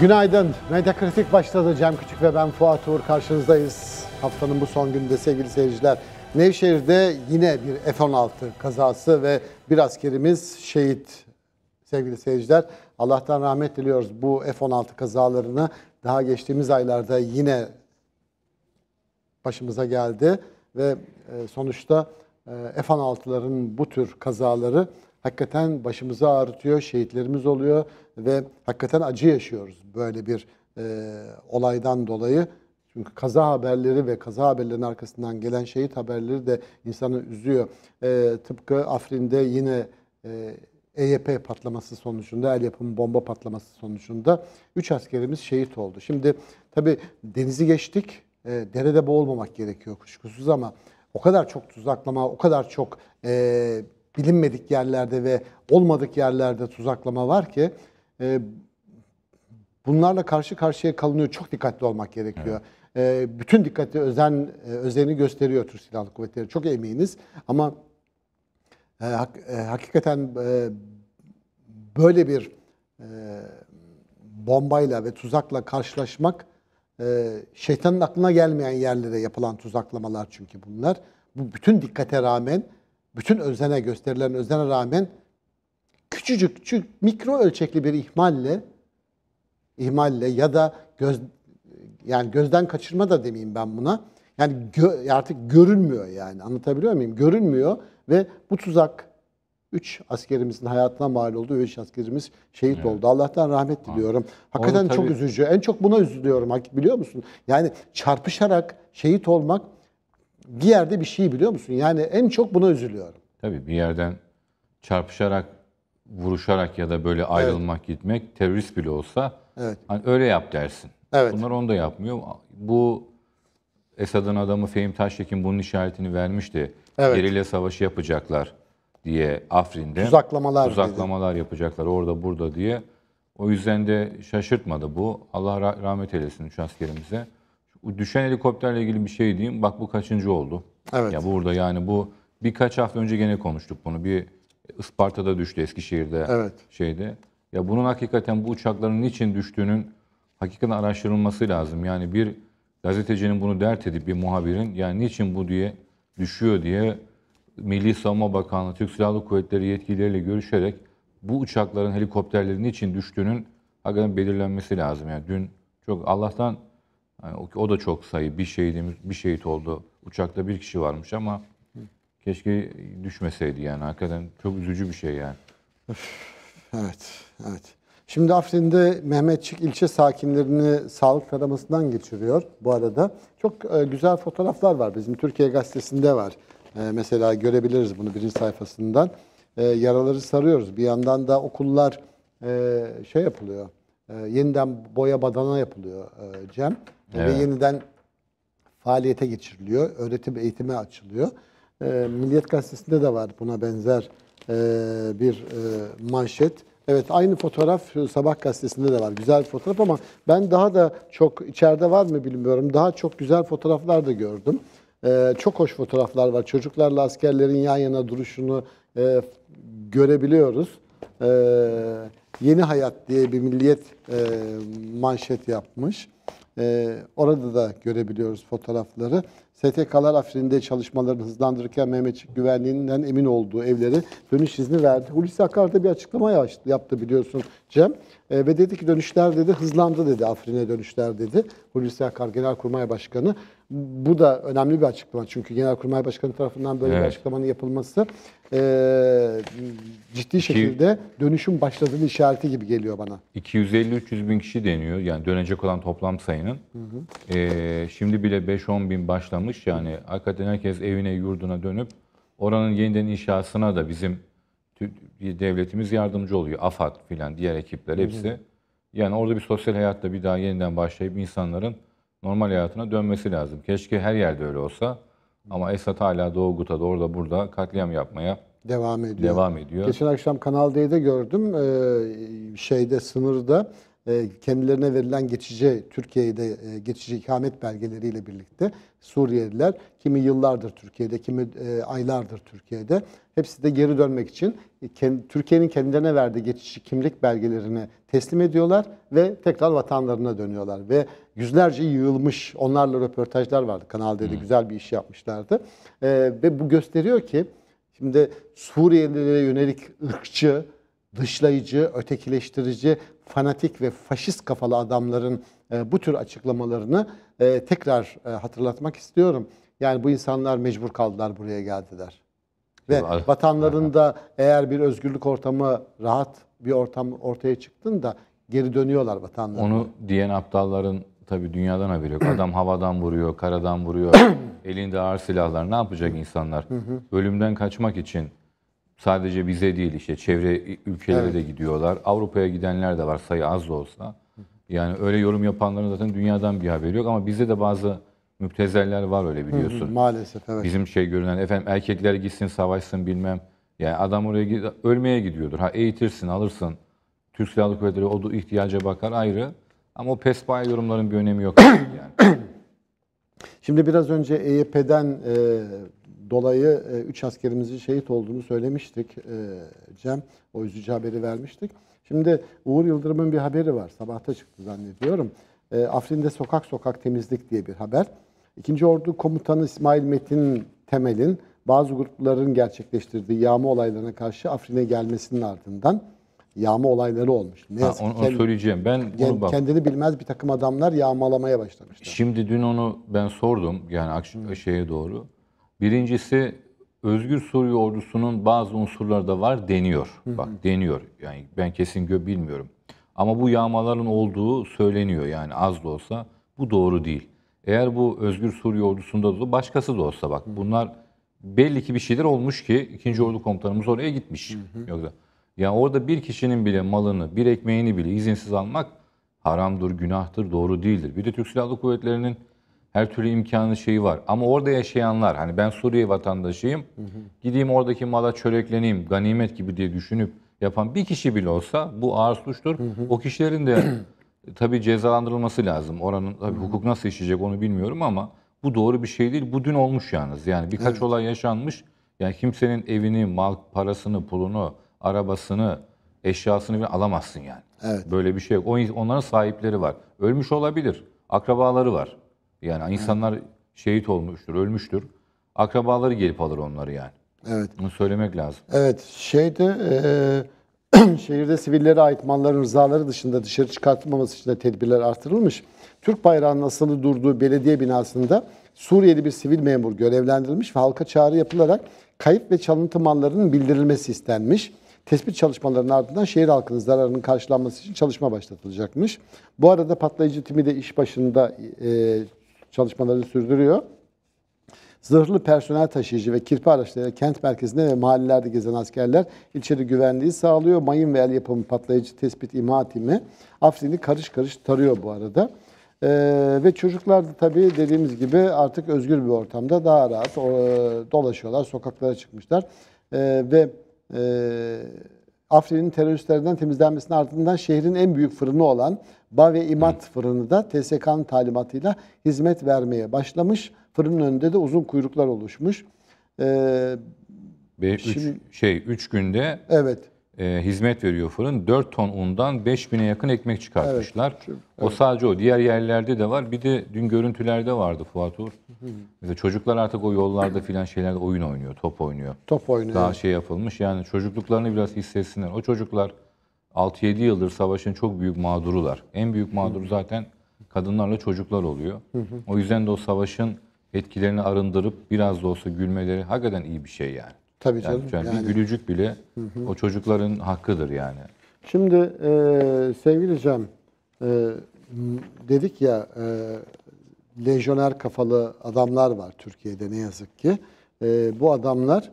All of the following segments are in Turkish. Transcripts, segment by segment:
Günaydın. Medya başladı. Cem Küçük ve ben Fuat Uğur karşınızdayız. Haftanın bu son gününde sevgili seyirciler. Nevşehir'de yine bir F-16 kazası ve bir askerimiz şehit sevgili seyirciler. Allah'tan rahmet diliyoruz bu F-16 kazalarını. Daha geçtiğimiz aylarda yine başımıza geldi ve e, sonuçta e, F-16'ların bu tür kazaları hakikaten başımızı ağrıtıyor, şehitlerimiz oluyor ve hakikaten acı yaşıyoruz böyle bir e, olaydan dolayı. Çünkü kaza haberleri ve kaza haberlerinin arkasından gelen şehit haberleri de insanı üzüyor. E, tıpkı Afrin'de yine e, EYP patlaması sonucunda, el yapımı bomba patlaması sonucunda 3 askerimiz şehit oldu. Şimdi tabii denizi geçtik, e, derede boğulmamak gerekiyor kuşkusuz ama o kadar çok tuzaklama, o kadar çok e, bilinmedik yerlerde ve olmadık yerlerde tuzaklama var ki e, bunlarla karşı karşıya kalınıyor. Çok dikkatli olmak gerekiyor. Evet. E, bütün dikkati özen e, özeni gösteriyor Türk Silahlı Kuvvetleri. Çok eminiz ama e, hak, e, hakikaten e, böyle bir e, bombayla ve tuzakla karşılaşmak e, şeytanın aklına gelmeyen yerlere yapılan tuzaklamalar çünkü bunlar. Bu bütün dikkate rağmen, bütün özene gösterilen özene rağmen küçücük, küçük, mikro ölçekli bir ihmalle ihmalle ya da göz yani gözden kaçırma da demeyeyim ben buna. Yani gö, artık görünmüyor yani. Anlatabiliyor muyum? Görünmüyor ve bu tuzak 3 askerimizin hayatına mal oldu. 3 askerimiz şehit evet. oldu. Allah'tan rahmet diliyorum. Hakikaten tabii... çok üzücü. En çok buna üzülüyorum biliyor musun? Yani çarpışarak şehit olmak bir yerde bir şey biliyor musun? Yani en çok buna üzülüyorum. Tabii bir yerden çarpışarak vuruşarak ya da böyle ayrılmak evet. gitmek terörist bile olsa evet. hani öyle yap dersin. Evet. Bunlar onu da yapmıyor. Bu Esad'ın adamı Fehim Taştekin bunun işaretini vermişti. Evet. Gerilya savaşı yapacaklar diye Afrin'de. uzaklamalar uzaklamalar dedi. yapacaklar orada burada diye. O yüzden de şaşırtmadı bu. Allah rahmet eylesin üç askerimize. Düşen helikopterle ilgili bir şey diyeyim. Bak bu kaçıncı oldu? Evet. Ya burada yani bu birkaç hafta önce gene konuştuk bunu. Bir Isparta'da düştü, Eskişehir'de evet. şeyde. Ya bunun hakikaten bu uçakların niçin düştüğünün hakikaten araştırılması lazım. Yani bir gazetecinin bunu dert edip bir muhabirin yani niçin bu diye düşüyor diye Milli Savunma Bakanlığı, Türk Silahlı Kuvvetleri yetkilileriyle görüşerek bu uçakların helikopterlerin niçin düştüğünün hakikaten belirlenmesi lazım. Yani dün çok Allah'tan yani o da çok sayı bir şehidimiz bir şehit oldu. Uçakta bir kişi varmış ama Keşke düşmeseydi yani. Hakikaten çok üzücü bir şey yani. Evet, evet. Şimdi Afrin'de Mehmetçik ilçe sakinlerini sağlık taramasından geçiriyor bu arada. Çok e, güzel fotoğraflar var. Bizim Türkiye Gazetesi'nde var. E, mesela görebiliriz bunu birinci sayfasından. E, yaraları sarıyoruz. Bir yandan da okullar şey yapılıyor. yeniden boya badana yapılıyor e, Cem. Evet. Ve yeniden faaliyete geçiriliyor. Öğretim eğitime açılıyor. E, Milliyet Gazetesi'nde de var buna benzer e, bir e, manşet. Evet aynı fotoğraf Sabah gazetesinde de var. Güzel bir fotoğraf ama ben daha da çok içeride var mı bilmiyorum. Daha çok güzel fotoğraflar da gördüm. Ee, çok hoş fotoğraflar var. Çocuklarla askerlerin yan yana duruşunu e, görebiliyoruz. Ee, Yeni Hayat diye bir milliyet e, manşet yapmış. Ee, orada da görebiliyoruz fotoğrafları. STK'lar Afrin'de çalışmalarını hızlandırırken Mehmetçik güvenliğinden emin olduğu evlere dönüş izni verdi. Hulusi Akar da bir açıklama yaptı biliyorsun Cem. E, ve dedi ki dönüşler dedi hızlandı dedi Afrin'e dönüşler dedi. Hulusi Akar Genelkurmay Başkanı. Bu da önemli bir açıklama çünkü Genelkurmay Başkanı tarafından böyle evet. bir açıklamanın yapılması e, ciddi şekilde dönüşüm başladığını işareti gibi geliyor bana. 250-300 bin kişi deniyor. Yani dönecek olan toplam sayının. Hı hı. Ee, şimdi bile 5-10 bin başlamış. Yani hakikaten herkes evine, yurduna dönüp oranın yeniden inşasına da bizim devletimiz yardımcı oluyor. AFAD filan diğer ekipler hepsi. Hı hı. Yani orada bir sosyal hayatla bir daha yeniden başlayıp insanların normal hayatına dönmesi lazım. Keşke her yerde öyle olsa. Ama Esad hala Doğu Guta'da orada burada katliam yapmaya Devam ediyor. Devam ediyor. Geçen akşam Kanal D'de gördüm. Ee, şeyde sınırda e, kendilerine verilen geçici Türkiye'de e, geçici ikamet belgeleriyle birlikte Suriyeliler kimi yıllardır Türkiye'de, kimi e, aylardır Türkiye'de. Hepsi de geri dönmek için e, Türkiye'nin kendilerine verdiği geçici kimlik belgelerini teslim ediyorlar ve tekrar vatanlarına dönüyorlar. Ve yüzlerce yığılmış onlarla röportajlar vardı. Kanal D'de hmm. güzel bir iş yapmışlardı. E, ve bu gösteriyor ki Şimdi Suriyelilere yönelik ırkçı, dışlayıcı, ötekileştirici, fanatik ve faşist kafalı adamların e, bu tür açıklamalarını e, tekrar e, hatırlatmak istiyorum. Yani bu insanlar mecbur kaldılar buraya geldiler. Ve Var. vatanlarında eğer bir özgürlük ortamı rahat bir ortam ortaya çıktığında geri dönüyorlar vatanlarına. Onu diyen aptalların tabii dünyadan haberi yok. Adam havadan vuruyor, karadan vuruyor. Elinde ağır silahlar. Ne yapacak insanlar? Ölümden kaçmak için sadece bize değil işte çevre ülkelere evet. de gidiyorlar. Avrupa'ya gidenler de var sayı az da olsa. Yani öyle yorum yapanların zaten dünyadan bir haberi yok ama bize de bazı müptezeller var öyle biliyorsun. maalesef evet. Bizim şey görünen efendim erkekler gitsin savaşsın bilmem. Yani adam oraya gid ölmeye gidiyordur. Ha eğitirsin alırsın. Türk Silahlı Kuvvetleri o ihtiyaca bakar ayrı. Ama o pesbaya yorumların bir önemi yok. yani. Şimdi biraz önce EYP'den e, dolayı 3 e, askerimizin şehit olduğunu söylemiştik e, Cem. O üzücü haberi vermiştik. Şimdi Uğur Yıldırım'ın bir haberi var. Sabahta çıktı zannediyorum. E, Afrin'de sokak sokak temizlik diye bir haber. İkinci Ordu Komutanı İsmail Metin Temel'in bazı grupların gerçekleştirdiği yağma olaylarına karşı Afrin'e gelmesinin ardından yağma olayları olmuş. Ne Ha, onu, onu söyleyeceğim. Ben bunu bak. kendini bilmez bir takım adamlar yağmalamaya başlamışlar. Şimdi dün onu ben sordum yani akşam akş- şeye doğru. Birincisi Özgür Suriye ordusunun bazı unsurları da var deniyor. Bak deniyor. Yani ben kesin gö bilmiyorum. Ama bu yağmaların olduğu söyleniyor yani az da olsa bu doğru değil. Eğer bu Özgür Suriye ordusunda da başkası da olsa bak bunlar belli ki bir şeyler olmuş ki ikinci ordu komutanımız oraya gitmiş. Yoksa yani orada bir kişinin bile malını, bir ekmeğini bile izinsiz almak haramdır, günahtır, doğru değildir. Bir de Türk Silahlı Kuvvetleri'nin her türlü imkanı şeyi var. Ama orada yaşayanlar, hani ben Suriye vatandaşıyım, hı hı. gideyim oradaki mala çörekleneyim, ganimet gibi diye düşünüp yapan bir kişi bile olsa bu ağır suçtur. Hı hı. O kişilerin de tabii cezalandırılması lazım. Oranın tabii hukuk nasıl işleyecek onu bilmiyorum ama bu doğru bir şey değil. Bu dün olmuş yalnız. Yani birkaç evet. olay yaşanmış. Yani kimsenin evini, mal, parasını, pulunu, arabasını, eşyasını alamazsın yani. Evet. Böyle bir şey yok. Onların sahipleri var. Ölmüş olabilir. Akrabaları var. Yani insanlar evet. şehit olmuştur, ölmüştür. Akrabaları gelip alır onları yani. Evet. Bunu söylemek lazım. Evet. Şeyde e, şehirde sivillere ait malların rızaları dışında dışarı çıkartılmaması için de tedbirler artırılmış. Türk bayrağının asılı durduğu belediye binasında Suriyeli bir sivil memur görevlendirilmiş ve halka çağrı yapılarak kayıp ve çalıntı mallarının bildirilmesi istenmiş. Tespit çalışmalarının ardından şehir halkının zararının karşılanması için çalışma başlatılacakmış. Bu arada patlayıcı timi de iş başında e, çalışmalarını sürdürüyor. Zırhlı personel taşıyıcı ve kirpi araçlarıyla kent merkezinde ve mahallelerde gezen askerler ilçede güvenliği sağlıyor. Mayın ve el yapımı patlayıcı tespit imha timi Afrin'i karış karış tarıyor bu arada. Ee, ve çocuklar da tabii dediğimiz gibi artık özgür bir ortamda daha rahat o, e, dolaşıyorlar, sokaklara çıkmışlar. Ee, ve e, Afrin'in teröristlerden temizlenmesinin ardından şehrin en büyük fırını olan Bave İmat fırını da TSK'nın talimatıyla hizmet vermeye başlamış. Fırının önünde de uzun kuyruklar oluşmuş. Ee, Ve üç, Şimdi- şey 3 günde Evet e, hizmet veriyor fırın. 4 ton undan bin'e yakın ekmek çıkartmışlar. Evet, evet. O sadece o. Diğer yerlerde de var. Bir de dün görüntülerde vardı Fuat Uğur. Mesela çocuklar artık o yollarda filan şeylerde oyun oynuyor, top oynuyor. Top oynuyor. Daha şey yapılmış. Yani çocukluklarını biraz hissetsinler. O çocuklar 6-7 yıldır savaşın çok büyük mağdurular. En büyük mağdur zaten kadınlarla çocuklar oluyor. O yüzden de o savaşın etkilerini arındırıp biraz da olsa gülmeleri hakikaten iyi bir şey yani. Tabii canım. Yani, yani, bir gülücük bile hı hı. o çocukların hakkıdır yani. Şimdi e, sevgili Cem, e, dedik ya e, lejyoner kafalı adamlar var Türkiye'de ne yazık ki. E, bu adamlar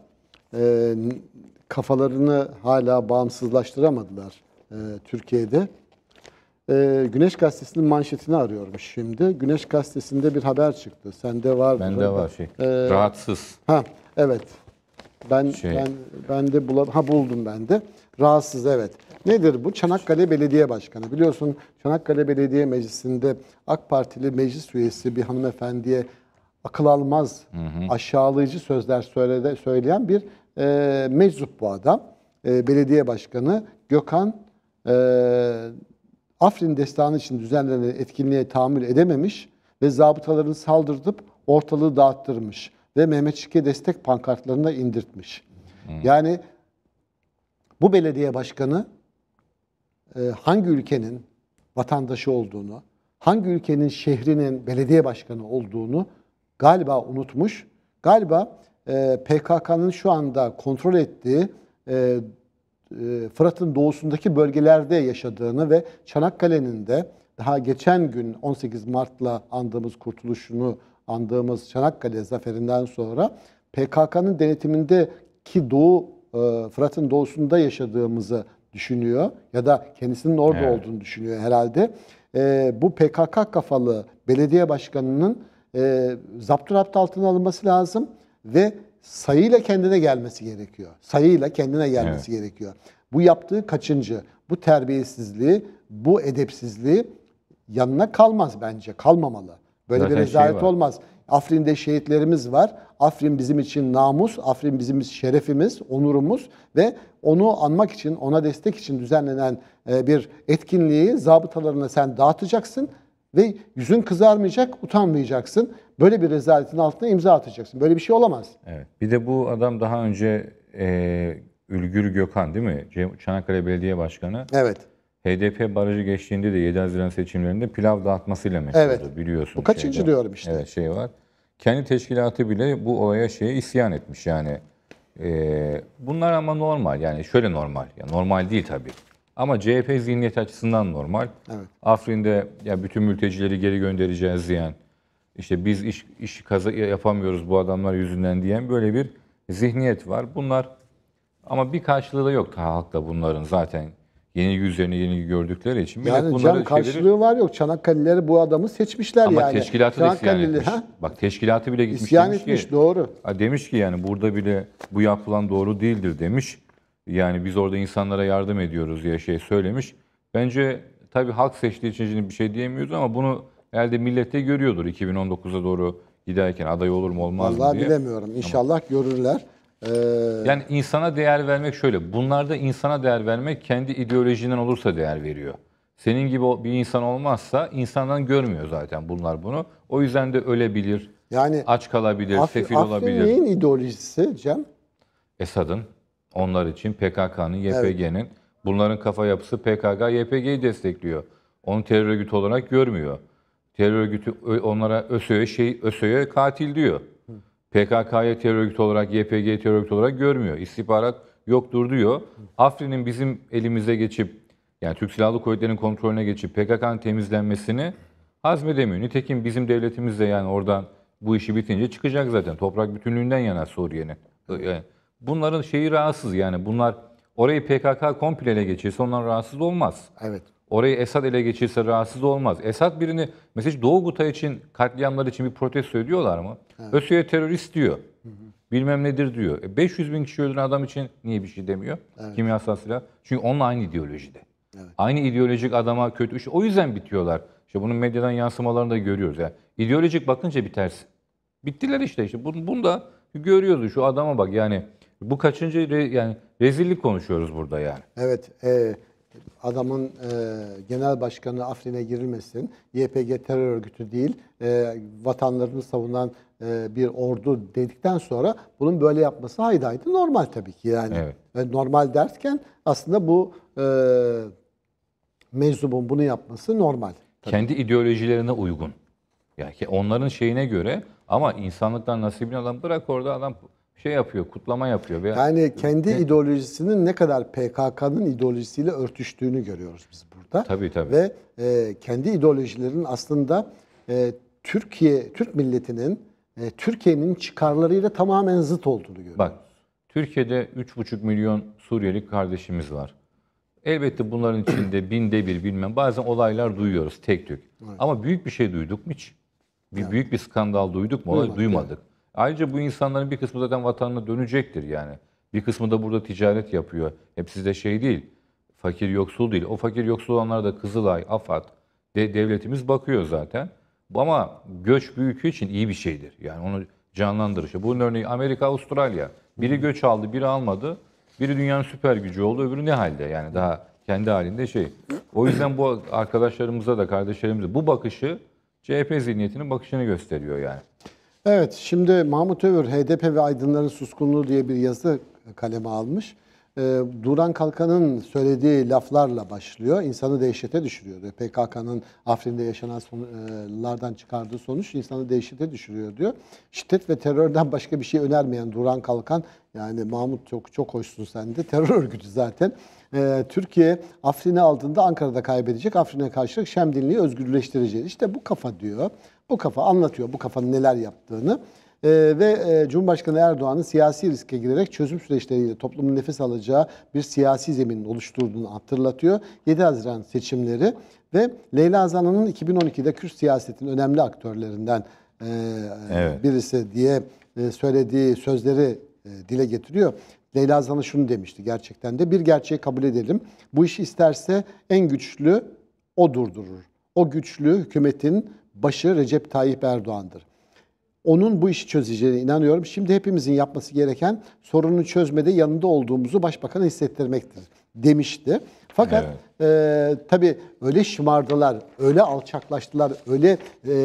e, kafalarını hala bağımsızlaştıramadılar e, Türkiye'de. E, Güneş Gazetesi'nin manşetini arıyorum şimdi. Güneş Gazetesi'nde bir haber çıktı. Sende var. Bende var şey. E, rahatsız. Ha, evet. Ben şey. ben ben de bulan ha buldum ben de. Rahatsız evet. Nedir bu? Çanakkale Belediye Başkanı. Biliyorsun Çanakkale Belediye Meclisi'nde AK Partili meclis üyesi bir hanımefendiye akıl almaz, hı hı. aşağılayıcı sözler söyledi söyleyen bir e, meczup bu adam. E, belediye Başkanı Gökhan e, Afrin destanı için düzenlenen etkinliğe tahammül edememiş ve zabıtaların saldırtıp ortalığı dağıttırmış ve Mehmetçik'e Şike destek pankartlarına indirtmiş. Yani bu belediye başkanı e, hangi ülkenin vatandaşı olduğunu, hangi ülkenin şehrinin belediye başkanı olduğunu galiba unutmuş. Galiba e, PKK'nın şu anda kontrol ettiği e, Fırat'ın doğusundaki bölgelerde yaşadığını ve Çanakkale'nin de daha geçen gün 18 Mart'la andığımız kurtuluşunu andığımız Çanakkale zaferinden sonra PKK'nın denetimindeki Doğu e, Fırat'ın doğusunda yaşadığımızı düşünüyor ya da kendisinin orada evet. olduğunu düşünüyor herhalde. E, bu PKK kafalı belediye başkanının e, zapturapt altına alınması lazım ve sayıyla kendine gelmesi gerekiyor. Sayıyla kendine gelmesi evet. gerekiyor. Bu yaptığı kaçıncı? Bu terbiyesizliği, bu edepsizliği yanına kalmaz bence, kalmamalı. Böyle Zaten bir şey rezalet şey olmaz. Afrin'de şehitlerimiz var. Afrin bizim için namus, Afrin bizim şerefimiz, onurumuz ve onu anmak için, ona destek için düzenlenen e, bir etkinliği zabıtalarına sen dağıtacaksın ve yüzün kızarmayacak, utanmayacaksın. Böyle bir rezaletin altına imza atacaksın. Böyle bir şey olamaz. Evet. Bir de bu adam daha önce e, Ülgür Gökhan değil mi? Çanakkale Belediye Başkanı. Evet. HDP barajı geçtiğinde de 7 Haziran seçimlerinde pilav dağıtmasıyla meşhurdu evet. biliyorsun. Bu kaçıncı şeyde. diyorum işte. Evet şey var. Kendi teşkilatı bile bu olaya şeye isyan etmiş yani. Ee, bunlar ama normal yani şöyle normal. Ya normal değil tabii. Ama CHP zihniyet açısından normal. Evet. Afrin'de ya bütün mültecileri geri göndereceğiz diyen, işte biz iş, iş kaza yapamıyoruz bu adamlar yüzünden diyen böyle bir zihniyet var. Bunlar ama bir karşılığı da yok halkta bunların zaten yenilgi üzerine yeni gördükleri için. millet Yani can şey karşılığı şeyleri... var yok. Çanakkale'leri bu adamı seçmişler Ama yani. Ama teşkilatı da isyan etmiş. Ha? Bak teşkilatı bile gitmiş isyan demiş etmiş, ki. doğru. Demiş ki yani burada bile bu yapılan doğru değildir demiş. Yani biz orada insanlara yardım ediyoruz diye şey söylemiş. Bence tabii halk seçtiği için bir şey diyemiyoruz ama bunu elde millette görüyordur 2019'a doğru giderken aday olur mu olmaz Vallahi mı diye. bilemiyorum. İnşallah ama. görürler. Ee, yani insana değer vermek şöyle. Bunlarda insana değer vermek kendi ideolojinden olursa değer veriyor. Senin gibi bir insan olmazsa insandan görmüyor zaten bunlar bunu. O yüzden de ölebilir, yani aç kalabilir, Af sefil Afrin olabilir. neyin ideolojisi Cem? Esad'ın, onlar için PKK'nın, YPG'nin. Evet. Bunların kafa yapısı PKK, YPG'yi destekliyor. Onu terör örgütü olarak görmüyor. Terör örgütü onlara ÖSÖ'ye şey, ÖSÖ'ye katil diyor. PKK'ya terör örgütü olarak, YPG'ye terör örgütü olarak görmüyor. İstihbarat yoktur diyor. Afrin'in bizim elimize geçip, yani Türk Silahlı Kuvvetleri'nin kontrolüne geçip PKK'nın temizlenmesini hazmedemiyor. Nitekim bizim devletimiz de yani oradan bu işi bitince çıkacak zaten. Toprak bütünlüğünden yana Suriye'nin. Yani bunların şeyi rahatsız yani bunlar orayı PKK komple ele geçirse ondan rahatsız olmaz. Evet. Orayı Esad ele geçirse rahatsız olmaz. Esad birini, mesela Doğu Guta için, katliamlar için bir protesto ediyorlar mı? Evet. ÖSY'ye terörist diyor. Hı hı. Bilmem nedir diyor. E 500 bin kişi öldüren adam için niye bir şey demiyor? Evet. Kimyasal silah. Çünkü onunla aynı ideolojide. Evet. Aynı ideolojik adama kötü. iş. o yüzden bitiyorlar. İşte bunun medyadan yansımalarını da görüyoruz. Yani ideolojik bakınca bitersin. Bittiler işte işte. Bunu, bunu da görüyoruz. Şu adama bak yani. Bu kaçıncı re, yani rezillik konuşuyoruz burada yani. Evet. E, adamın e, genel başkanı Afrin'e girilmesin, YPG terör örgütü değil, e, vatanlarını savunan e, bir ordu dedikten sonra bunun böyle yapması haydaydı. Normal tabii ki yani. Evet. Normal derken aslında bu e, meczubun bunu yapması normal. Tabii. Kendi ideolojilerine uygun. Yani onların şeyine göre ama insanlıktan nasibini alan bırak orada adam şey yapıyor, kutlama yapıyor. Yani kendi ideolojisinin ne kadar PKK'nın ideolojisiyle örtüştüğünü görüyoruz biz burada. Tabii tabii. Ve e, kendi ideolojilerin aslında e, Türkiye, Türk milletinin, e, Türkiye'nin çıkarlarıyla tamamen zıt olduğunu görüyoruz. Bak, Türkiye'de 3,5 milyon Suriyeli kardeşimiz var. Elbette bunların içinde binde bir bilmem bazen olaylar duyuyoruz tek tük. Evet. Ama büyük bir şey duyduk mu hiç? Bir evet. büyük bir skandal duyduk mu? Olay duymadık. Evet. Ayrıca bu insanların bir kısmı zaten vatanına dönecektir yani. Bir kısmı da burada ticaret yapıyor. Hepsi de şey değil, fakir yoksul değil. O fakir yoksul olanlara da Kızılay, AFAD, de devletimiz bakıyor zaten. Ama göç büyük için iyi bir şeydir. Yani onu canlandırışı. Bunun örneği Amerika, Avustralya. Biri göç aldı, biri almadı. Biri dünyanın süper gücü oldu, öbürü ne halde? Yani daha kendi halinde şey. O yüzden bu arkadaşlarımıza da, kardeşlerimize bu bakışı CHP zihniyetinin bakışını gösteriyor yani. Evet, şimdi Mahmut Övür, HDP ve Aydınların Suskunluğu diye bir yazı kaleme almış. Ee, Duran Kalkan'ın söylediği laflarla başlıyor. İnsanı dehşete düşürüyor. PKK'nın Afrin'de yaşananlardan e, çıkardığı sonuç insanı dehşete düşürüyor diyor. Şiddet ve terörden başka bir şey önermeyen Duran Kalkan, yani Mahmut çok çok hoşsun sen de terör örgütü zaten. Ee, Türkiye Afrin'i aldığında Ankara'da kaybedecek. Afrin'e karşılık Şemdinli'yi özgürleştireceğiz. İşte bu kafa diyor bu kafa anlatıyor bu kafanın neler yaptığını. Ee, ve e, Cumhurbaşkanı Erdoğan'ın siyasi riske girerek çözüm süreçleriyle toplumun nefes alacağı bir siyasi zeminin oluşturduğunu hatırlatıyor. 7 Haziran seçimleri ve Leyla Zana'nın 2012'de Kürt siyasetinin önemli aktörlerinden e, evet. birisi diye e, söylediği sözleri e, dile getiriyor. Leyla Zana şunu demişti gerçekten de bir gerçeği kabul edelim. Bu işi isterse en güçlü o durdurur. O güçlü hükümetin başı Recep Tayyip Erdoğan'dır. Onun bu işi çözeceğine inanıyorum. Şimdi hepimizin yapması gereken sorunu çözmede yanında olduğumuzu başbakana hissettirmektir demişti. Fakat evet. e, tabii öyle şımardılar, öyle alçaklaştılar, öyle e,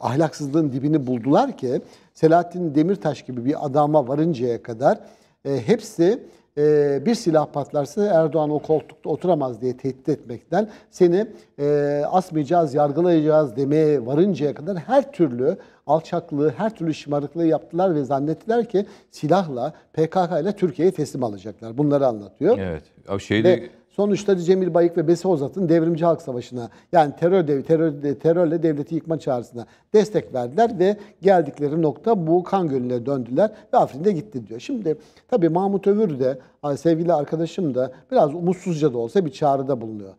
ahlaksızlığın dibini buldular ki Selahattin Demirtaş gibi bir adama varıncaya kadar e, hepsi e, bir silah patlarsa Erdoğan o koltukta oturamaz diye tehdit etmekten seni e, asmayacağız, yargılayacağız demeye varıncaya kadar her türlü alçaklığı, her türlü şımarıklığı yaptılar ve zannettiler ki silahla, PKK ile Türkiye'yi teslim alacaklar. Bunları anlatıyor. Evet. Şeyde... Ve Sonuçta Cemil Bayık ve Besi Ozat'ın devrimci halk savaşına yani terör dev, terör, terörle devleti yıkma çağrısına destek verdiler ve geldikleri nokta bu kan gölüne döndüler ve Afrin'de gitti diyor. Şimdi tabii Mahmut Övür de sevgili arkadaşım da biraz umutsuzca da olsa bir çağrıda bulunuyor.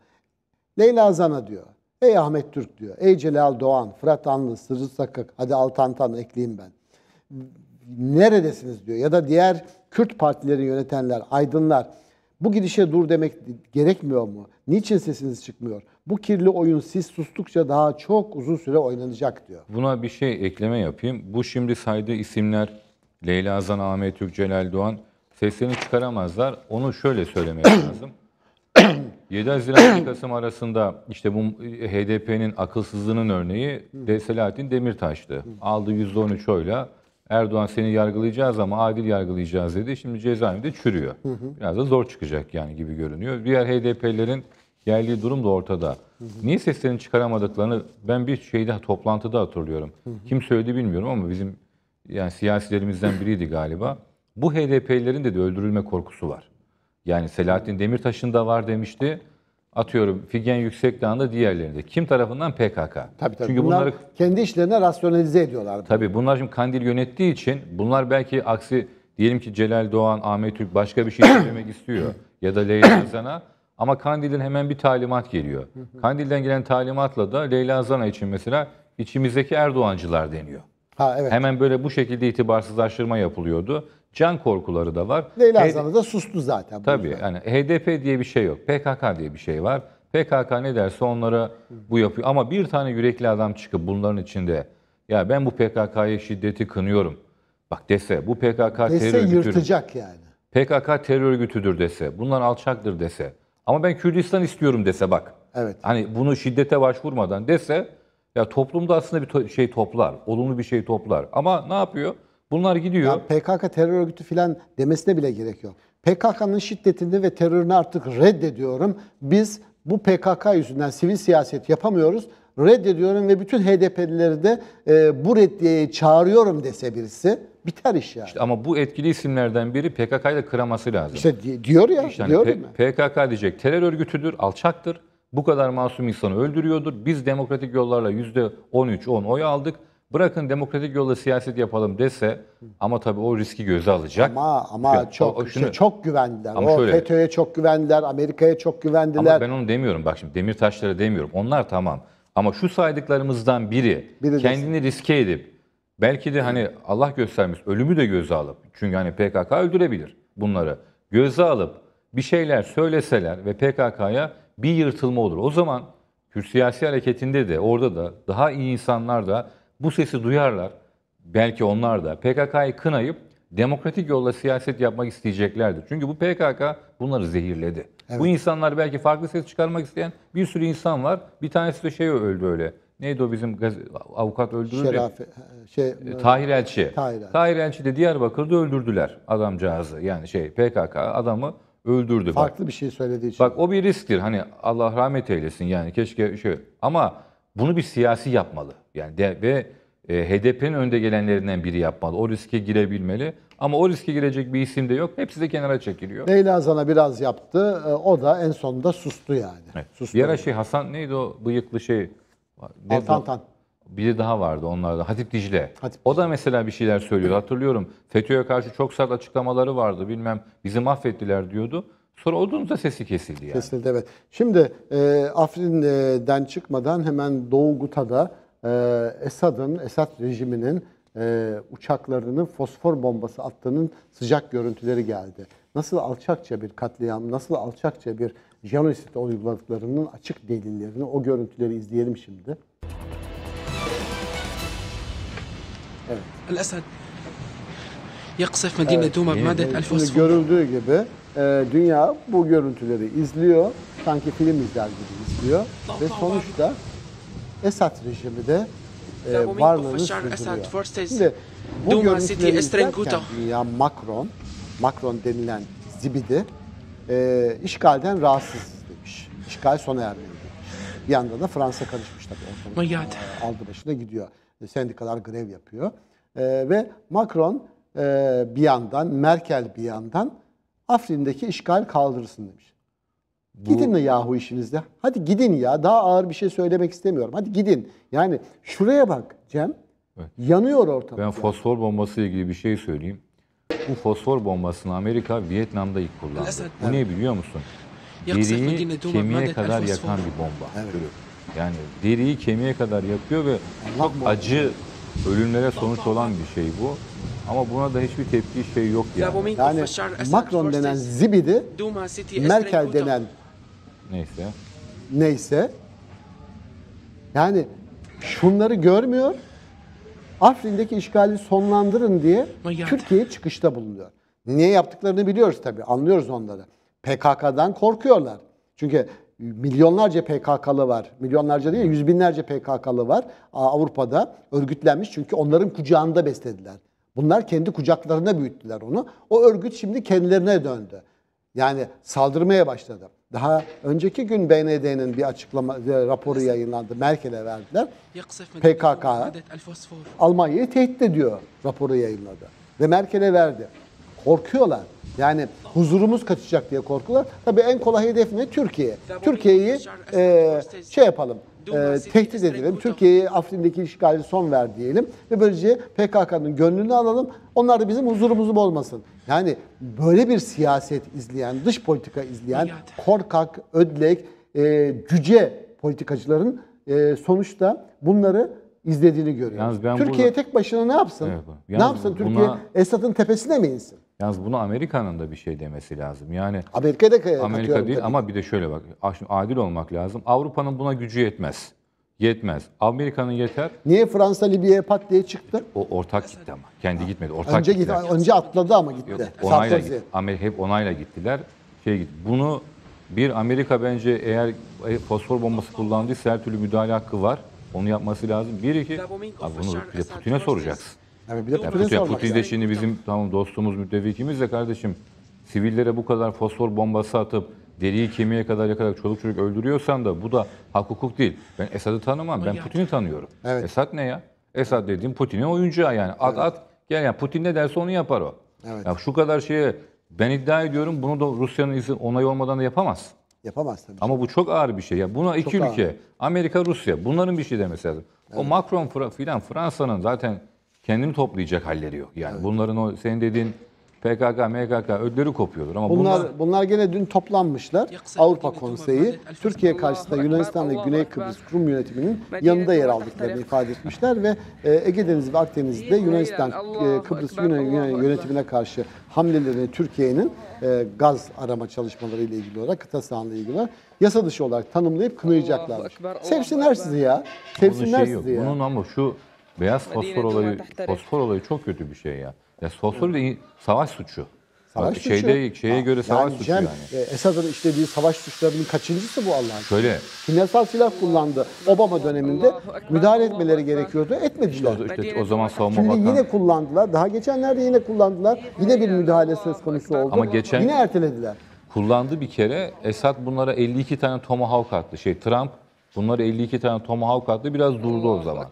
Leyla Zana diyor. Ey Ahmet Türk diyor. Ey Celal Doğan, Fırat Anlı, Sırrı Sakık. Hadi Altantan ekleyeyim ben. Neredesiniz diyor. Ya da diğer Kürt partileri yönetenler, aydınlar bu gidişe dur demek gerekmiyor mu? Niçin sesiniz çıkmıyor? Bu kirli oyun siz sustukça daha çok uzun süre oynanacak diyor. Buna bir şey ekleme yapayım. Bu şimdi saydığı isimler Leyla Azan, Ahmet Türk, Celal Doğan seslerini çıkaramazlar. Onu şöyle söylemeye lazım. 7 Haziran 1 Kasım arasında işte bu e, HDP'nin akılsızlığının örneği de Selahattin Demirtaş'tı. Aldı %13 oyla Erdoğan seni yargılayacağız ama adil yargılayacağız dedi. Şimdi cezaevinde çürüyor. Hı hı. Biraz da zor çıkacak yani gibi görünüyor. Diğer HDP'lerin geldiği durum da ortada. Hı hı. Niye seslerini çıkaramadıklarını ben bir şeyde toplantıda hatırlıyorum. Hı hı. Kim söyledi bilmiyorum ama bizim yani siyasilerimizden biriydi galiba. Bu HDP'lerin de, de öldürülme korkusu var. Yani Selahattin Demirtaş'ın da var demişti atıyorum Figen Yüksek Dağı'nda diğerlerinde. Kim tarafından? PKK. Tabii tabii. Çünkü bunlar bunları kendi işlerine rasyonalize ediyorlar. tabii bunlar şimdi Kandil yönettiği için bunlar belki aksi diyelim ki Celal Doğan, Ahmet Türk başka bir şey söylemek istiyor ya da Leyla Zana ama Kandil'in hemen bir talimat geliyor. Kandil'den gelen talimatla da Leyla Zana için mesela içimizdeki Erdoğancılar deniyor. Ha evet. Hemen böyle bu şekilde itibarsızlaştırma yapılıyordu can korkuları da var. Leyla H- da sustu zaten. Tabii yüzden. yani HDP diye bir şey yok. PKK diye bir şey var. PKK ne derse onlara bu yapıyor. Ama bir tane yürekli adam çıkıp bunların içinde ya ben bu PKK'ya şiddeti kınıyorum. Bak dese bu PKK dese terör örgütüdür. yırtacak yani. PKK terör örgütüdür dese. Bunlar alçaktır dese. Ama ben Kürdistan istiyorum dese bak. Evet. Hani bunu şiddete başvurmadan dese ya toplumda aslında bir to- şey toplar. Olumlu bir şey toplar. Ama ne yapıyor? Bunlar gidiyor. Yani PKK terör örgütü filan demesine bile gerek yok. PKK'nın şiddetini ve terörünü artık reddediyorum. Biz bu PKK yüzünden sivil siyaset yapamıyoruz. Reddediyorum ve bütün HDP'lileri de e, bu reddiyeye çağırıyorum dese birisi biter iş yani. İşte ama bu etkili isimlerden biri PKK'yı da kıraması lazım. İşte diyor ya. İşte hani diyor P- PKK diyecek terör örgütüdür, alçaktır. Bu kadar masum insanı öldürüyordur. Biz demokratik yollarla %13-10 oy aldık. Bırakın demokratik yolla siyaset yapalım dese ama tabii o riski göze alacak. Ama ama Çünkü çok o, şunu, çok güvendiler. Ama o FETÖ'ye çok güvendiler, Amerika'ya çok güvendiler. Ama ben onu demiyorum. Bak şimdi Demirtaşlara demiyorum. Onlar tamam. Ama şu saydıklarımızdan biri, Biri de- kendini riske edip belki de hani Allah göstermiş ölümü de göze alıp çünkü hani PKK öldürebilir bunları. Göze alıp bir şeyler söyleseler ve PKK'ya bir yırtılma olur. O zaman Kürt siyasi hareketinde de orada da daha iyi insanlar da bu sesi duyarlar. Belki onlar da PKK'yı kınayıp demokratik yolla siyaset yapmak isteyeceklerdir. Çünkü bu PKK bunları zehirledi. Evet. Bu insanlar belki farklı ses çıkarmak isteyen bir sürü insan var. Bir tanesi de şey öldü öyle. Neydi o bizim avukat öldürüldü? Şerafe, şey, e, Tahir Elçi. Tahir, Elçi. Tahir Elçi de Diyarbakır'da öldürdüler adamcağızı. Yani şey PKK adamı öldürdü. Farklı bak. bir şey söylediği için. Bak o bir risktir. Hani Allah rahmet eylesin yani keşke şey. Ama bunu bir siyasi yapmalı. Yani de, ve e, HDP'nin önde gelenlerinden biri yapmalı. O riske girebilmeli. Ama o riske girecek bir isim de yok. Hepsi de kenara çekiliyor. Leyla Zana biraz yaptı. E, O da en sonunda sustu yani. Evet. Sustu. Bir ara şey Hasan neydi o bıyıklı şey? Ne- Altantan. Biri daha vardı onlarda. Hatip Dicle. Hatip o da mesela bir şeyler söylüyor. Hatırlıyorum. FETÖ'ye karşı çok sert açıklamaları vardı. Bilmem bizi mahvettiler diyordu. Sonra onun da sesi kesildi yani. Kesildi evet. Şimdi e, Afrin'den çıkmadan hemen Doğu Guta'da ee, Esad'ın, Esad rejiminin e, uçaklarının fosfor bombası attığının sıcak görüntüleri geldi. Nasıl alçakça bir katliam, nasıl alçakça bir jenosit uyguladıklarının açık delillerini, o görüntüleri izleyelim şimdi. Evet. esad yaksıf Medine evet. Duma bimadet şey fosfor. Görüldüğü gibi e, dünya bu görüntüleri izliyor. Sanki film izler gibi izliyor. Ve sonuçta Esad rejimi de e, varlığını sürdürüyor. Şimdi bu görüntüleri izlerken dünya Macron, Macron denilen zibidi e, işgalden rahatsız demiş. İşgal sona ermeli demiş. Bir yandan da Fransa karışmış tabii. Ortalık, e, aldı başına gidiyor. Sendikalar grev yapıyor. E, ve Macron e, bir yandan, Merkel bir yandan Afrin'deki işgal kaldırılsın demiş. Bu... Gidin de yahu işinizde. Hadi gidin ya. Daha ağır bir şey söylemek istemiyorum. Hadi gidin. Yani şuraya bak Cem. Evet. Yanıyor ortam. Ben fosfor bombası ilgili bir şey söyleyeyim. Bu fosfor bombasını Amerika Vietnam'da ilk kullandı. Bu ne biliyor musun? Deriyi kemiğe kadar yakan bir bomba. Evet. Yani deriyi kemiğe kadar yakıyor ve çok acı ölümlere sonuç olan bir şey bu. Ama buna da hiçbir tepki şey yok yani. Yani Macron denen zibidi, Merkel denen Neyse. Neyse. Yani şunları görmüyor. Afrin'deki işgali sonlandırın diye Türkiye'ye çıkışta bulunuyor. Niye yaptıklarını biliyoruz tabii. Anlıyoruz onları. PKK'dan korkuyorlar. Çünkü milyonlarca PKK'lı var. Milyonlarca değil, yüz binlerce PKK'lı var Avrupa'da örgütlenmiş. Çünkü onların kucağında beslediler. Bunlar kendi kucaklarına büyüttüler onu. O örgüt şimdi kendilerine döndü. Yani saldırmaya başladı. Daha önceki gün BND'nin bir açıklama e, raporu yayınlandı. Merkel'e verdiler. PKK Almanya'yı tehdit ediyor raporu yayınladı. Ve Merkel'e verdi. Korkuyorlar. Yani huzurumuz kaçacak diye korkuyorlar. Tabii en kolay hedef ne? Türkiye. Türkiye'yi e, şey yapalım, e, tehdit edelim. Türkiye'yi Afrin'deki işgali son ver diyelim ve böylece PKK'nın gönlünü alalım. Onlar da bizim huzurumuzu bozmasın. Yani böyle bir siyaset izleyen, dış politika izleyen korkak, ödlek, e, cüce politikacıların e, sonuçta bunları izlediğini görüyoruz. Türkiye burada... tek başına ne yapsın? Evet, ne yapsın buna... Türkiye? Esad'ın tepesine mi insin? Yalnız bunu Amerika'nın da bir şey demesi lazım. Yani Amerika'da Amerika değil tabii. ama bir de şöyle bak. adil olmak lazım. Avrupa'nın buna gücü yetmez. Yetmez. Amerika'nın yeter. Niye Fransa Libya'ya pat diye çıktı? O ortak gitti ama. Kendi ha. gitmedi. Ortak önce Gitti, önce atladı ama gitti. Yok, onayla gitti. Amerika hep onayla gittiler. Şey gitti. Bunu bir Amerika bence eğer e, fosfor bombası kullandıysa her türlü müdahale hakkı var. Onu yapması lazım. Bir iki. Abi bunu bir de Putin'e soracaksın. Evet, bir de Prens Putin, Putin de şimdi bizim tamam dostumuz, müttefikimiz de kardeşim sivillere bu kadar fosfor bombası atıp deriyi kemiğe kadar yakarak çoluk çocuk öldürüyorsan da bu da hak hukuk değil. Ben Esad'ı tanımam. Ben Putin'i tanıyorum. Evet. Esad ne ya? Esad dediğim Putin'in oyuncağı yani. At evet. at gel yani Putin ne derse onu yapar o. Evet. Ya şu kadar şeye ben iddia ediyorum bunu da Rusya'nın izin onayı olmadan da yapamaz. Yapamaz tabii. Ama bu çok ağır bir şey. Ya buna iki çok ülke ağır. Amerika Rusya bunların bir şey demesi lazım. Evet. O Macron filan Fransa'nın zaten kendini toplayacak halleri yok. Yani evet. bunların o senin dediğin PKK, MKK ödleri kopuyorlar. ama bunlar bunlar, bunlar gene dün toplanmışlar. Avrupa Konseyi Türkiye karşısında Yunanistan ve Güney Kıbrıs Rum yönetiminin yanında yer aldıklarını ifade etmişler ve e, Ege Denizi ve Akdeniz'de Yunanistan e, Kıbrıs Yunan yönetimine karşı hamlelerini Türkiye'nin e, gaz arama çalışmaları ile ilgili olarak kıta sahanla ilgili olarak yasa dışı olarak tanımlayıp kınayacaklar. Sevsinler sizi ya. Sevsinler sizi ya. Bunun ama şu Beyaz fosfor olayı, fosfor olayı çok kötü bir şey ya. Ya fosfor de savaş suçu. Savaş Bak, suçu. Şeyde, şeye Ha, göre savaş suçu Cem, yani. E, Esad'ın işlediği savaş suçlarının kaçıncısı bu Allah'ın? Şöyle. Kimyasal silah kullandı Obama döneminde. müdahale etmeleri gerekiyordu. Etmediler. O, işte, o zaman savunma Şimdi bakanı. yine kullandılar. Daha geçenlerde yine kullandılar. Yine bir müdahale söz konusu oldu. Ama geçen- Yine ertelediler. kullandı bir kere. Esad bunlara 52 tane Tomahawk attı. Şey Trump Bunlar 52 tane Tomahawk attı biraz durdu o zaman.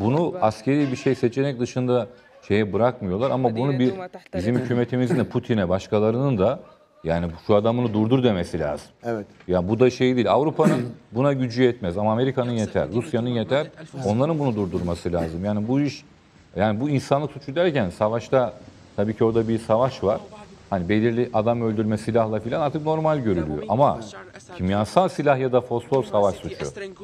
Bunu askeri bir şey seçenek dışında şeye bırakmıyorlar ama bunu bir bizim hükümetimizin de Putin'e başkalarının da yani şu adamını durdur demesi lazım. Evet. Ya bu da şey değil. Avrupa'nın buna gücü yetmez ama Amerika'nın yeter, Rusya'nın yeter. Onların bunu durdurması lazım. Yani bu iş yani bu insanlık suçu derken savaşta tabii ki orada bir savaş var hani belirli adam öldürme silahla filan artık normal görülüyor. Ama kimyasal silah ya da fosfor savaş suçu.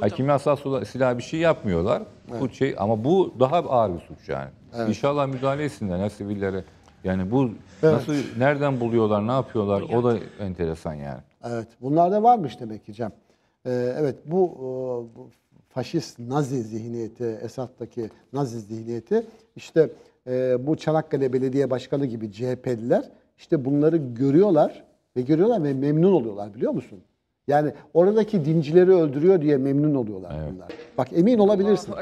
Yani kimyasal silah bir şey yapmıyorlar. Evet. Bu şey ama bu daha ağır bir suç yani. Evet. İnşallah müdahale etsinler ya sivillere. Yani bu evet. nasıl nereden buluyorlar, ne yapıyorlar? O da enteresan yani. Evet. Bunlar da varmış demek ki Cem. Ee, evet bu, e, bu faşist Nazi zihniyeti, Esat'taki Nazi zihniyeti işte e, bu Çanakkale Belediye Başkanı gibi CHP'liler işte bunları görüyorlar ve görüyorlar ve memnun oluyorlar biliyor musun? Yani oradaki dincileri öldürüyor diye memnun oluyorlar evet. bunlar. Bak emin olabilirsin.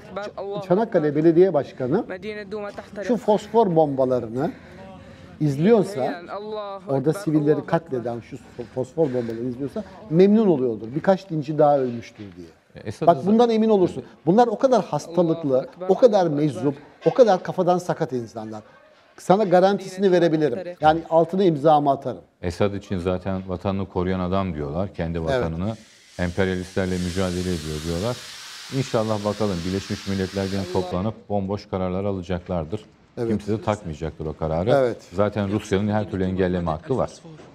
Çanakkale Belediye Başkanı şu fosfor bombalarını izliyorsa, orada sivilleri katleden şu fosfor bombalarını izliyorsa memnun oluyordur. Birkaç dinci daha ölmüştür diye. E, Esad Bak bundan emin olursun. Bunlar o kadar hastalıklı, o kadar meczup, o kadar kafadan sakat insanlar sana garantisini verebilirim. Yani altına imzamı atarım. Esad için zaten vatanını koruyan adam diyorlar. Kendi vatanını evet. emperyalistlerle mücadele ediyor diyorlar. İnşallah bakalım Birleşmiş Milletlerden toplanıp bomboş kararlar alacaklardır. Evet. Kimse de takmayacaktır o kararı. Evet. Zaten Rusya'nın her türlü engelleme hakkı var.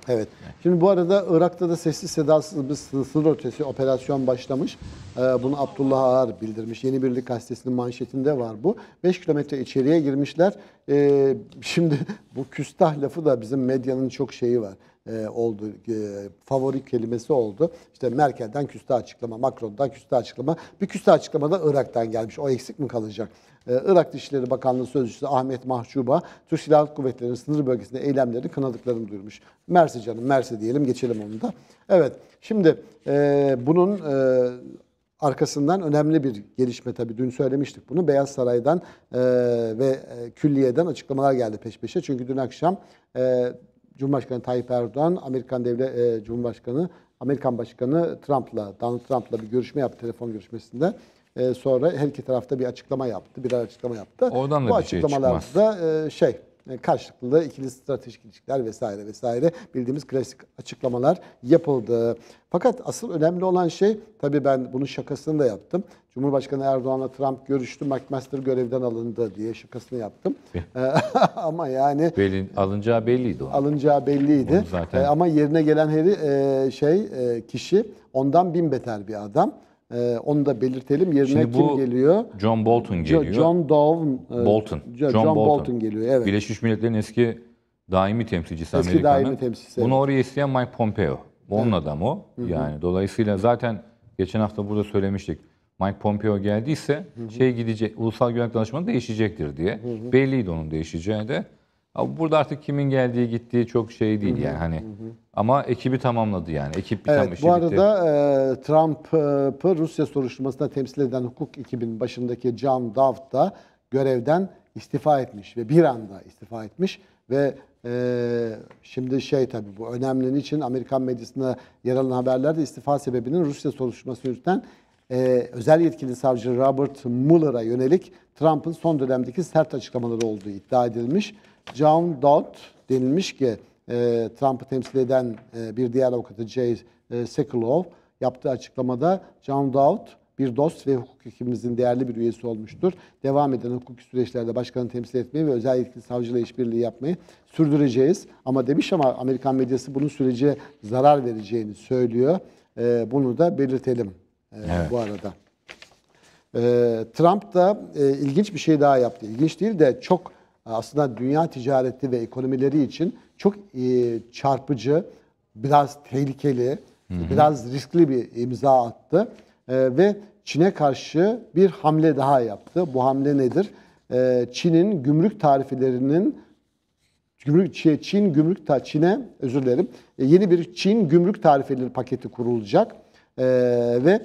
Evet. Şimdi bu arada Irak'ta da sessiz sedasız bir sınır ötesi operasyon başlamış. Ee, bunu Abdullah Ağar bildirmiş. Yeni Birlik Gazetesi'nin manşetinde var bu. 5 kilometre içeriye girmişler. Ee, şimdi bu küstah lafı da bizim medyanın çok şeyi var ee, oldu. E, favori kelimesi oldu. İşte Merkel'den küstah açıklama, Macron'dan küstah açıklama. Bir küstah açıklama da Irak'tan gelmiş. O eksik mi kalacak? Ee, Irak Dışişleri Bakanlığı Sözcüsü Ahmet Mahcuba, Türk Silahlı Kuvvetleri'nin sınır bölgesinde eylemlerini kınadıklarını duyurmuş. Mersi canım, Mersi diyelim, geçelim onu da. Evet, şimdi e, bunun e, arkasından önemli bir gelişme tabii dün söylemiştik bunu. Beyaz Saray'dan e, ve e, külliyeden açıklamalar geldi peş peşe. Çünkü dün akşam e, Cumhurbaşkanı Tayyip Erdoğan, Amerikan Devlet e, Cumhurbaşkanı Amerikan Başkanı Trump'la, Donald Trump'la bir görüşme yaptı telefon görüşmesinde. E, sonra her iki tarafta bir açıklama yaptı, birer açıklama yaptı. Oradan da Bu bir şey açıklamalarda e, şey, e, şey karşılıklı ikili stratejik ilişkiler vesaire vesaire bildiğimiz klasik açıklamalar yapıldı. Fakat asıl önemli olan şey tabii ben bunun şakasını da yaptım. Cumhurbaşkanı Erdoğan'la Trump görüştü, McMaster görevden alındı diye şakasını yaptım. E, ama yani... Belli, alınacağı belliydi o. Alınacağı belliydi. zaten... Ama yerine gelen her şey kişi ondan bin beter bir adam. Ee, onu da belirtelim. Yerine Şimdi kim bu geliyor? John Bolton geliyor. John Downe. Bolton. John, John Bolton. Bolton geliyor. Evet. Birleşmiş Milletler'in eski daimi temsilcisi Amerika'nın. Eski daimi temsilcisi. Bunu oraya isteyen Mike Pompeo. Onun evet. adamı o. Yani dolayısıyla zaten geçen hafta burada söylemiştik. Mike Pompeo geldiyse hı hı. şey gidecek, ulusal güvenlik danışmanı değişecektir diye. Hı hı. Belliydi onun değişeceği de. Ama burada artık kimin geldiği gittiği çok şey değil yani hani. Ama ekibi tamamladı yani. Ekip bir tam Evet, işi bu bitti. arada e, Trump'ı Rusya soruşturmasına temsil eden hukuk ekibinin başındaki John Dove da görevden istifa etmiş ve bir anda istifa etmiş ve e, şimdi şey tabii bu önemli için Amerikan medyasında yer alan haberlerde istifa sebebinin Rusya soruşturması yüzünden e, özel yetkili savcı Robert Mueller'a yönelik Trump'ın son dönemdeki sert açıklamaları olduğu iddia edilmiş. John Dodd denilmiş ki e, Trump'ı temsil eden e, bir diğer avukatı Jay e, Sekulov yaptığı açıklamada John Dodd bir dost ve hukuk ekibimizin değerli bir üyesi olmuştur. Devam eden hukuki süreçlerde başkanı temsil etmeyi ve özel yetkili savcıyla işbirliği yapmayı sürdüreceğiz. Ama demiş ama Amerikan medyası bunun sürece zarar vereceğini söylüyor. E, bunu da belirtelim e, evet. bu arada. E, Trump da e, ilginç bir şey daha yaptı. İlginç değil de çok aslında dünya ticareti ve ekonomileri için çok e, çarpıcı, biraz tehlikeli, Hı-hı. biraz riskli bir imza attı e, ve Çin'e karşı bir hamle daha yaptı. Bu hamle nedir? E, Çin'in gümrük tarifelerinin gümrük Çin gümrük ta Çin'e özür dilerim. yeni bir Çin gümrük tarifeleri paketi kurulacak. ve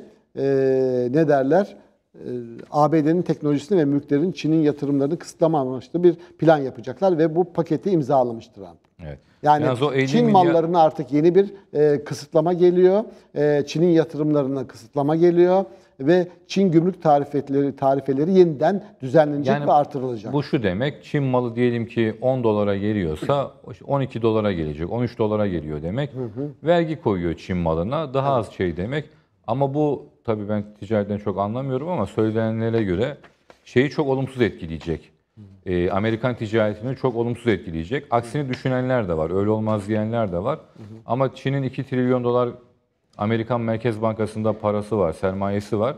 ne derler? E, ABD'nin teknolojisini ve mülklerin Çin'in yatırımlarını kısıtlama amaçlı bir plan yapacaklar ve bu paketi imzalamış Trump. Evet. Yani o Çin milyar... mallarına artık yeni bir e, kısıtlama geliyor. E, Çin'in yatırımlarına kısıtlama geliyor ve Çin gümrük tarifeleri tarifeleri yeniden düzenlenecek yani ve artırılacak. Bu şu demek. Çin malı diyelim ki 10 dolara geliyorsa 12 dolara gelecek. 13 dolara geliyor demek. Hı hı. Vergi koyuyor Çin malına. Daha evet. az şey demek. Ama bu tabii ben ticaretten çok anlamıyorum ama söylenenlere göre şeyi çok olumsuz etkileyecek. E, Amerikan ticaretini çok olumsuz etkileyecek. Aksini düşünenler de var. Öyle olmaz diyenler de var. Ama Çin'in 2 trilyon dolar Amerikan Merkez Bankası'nda parası var, sermayesi var.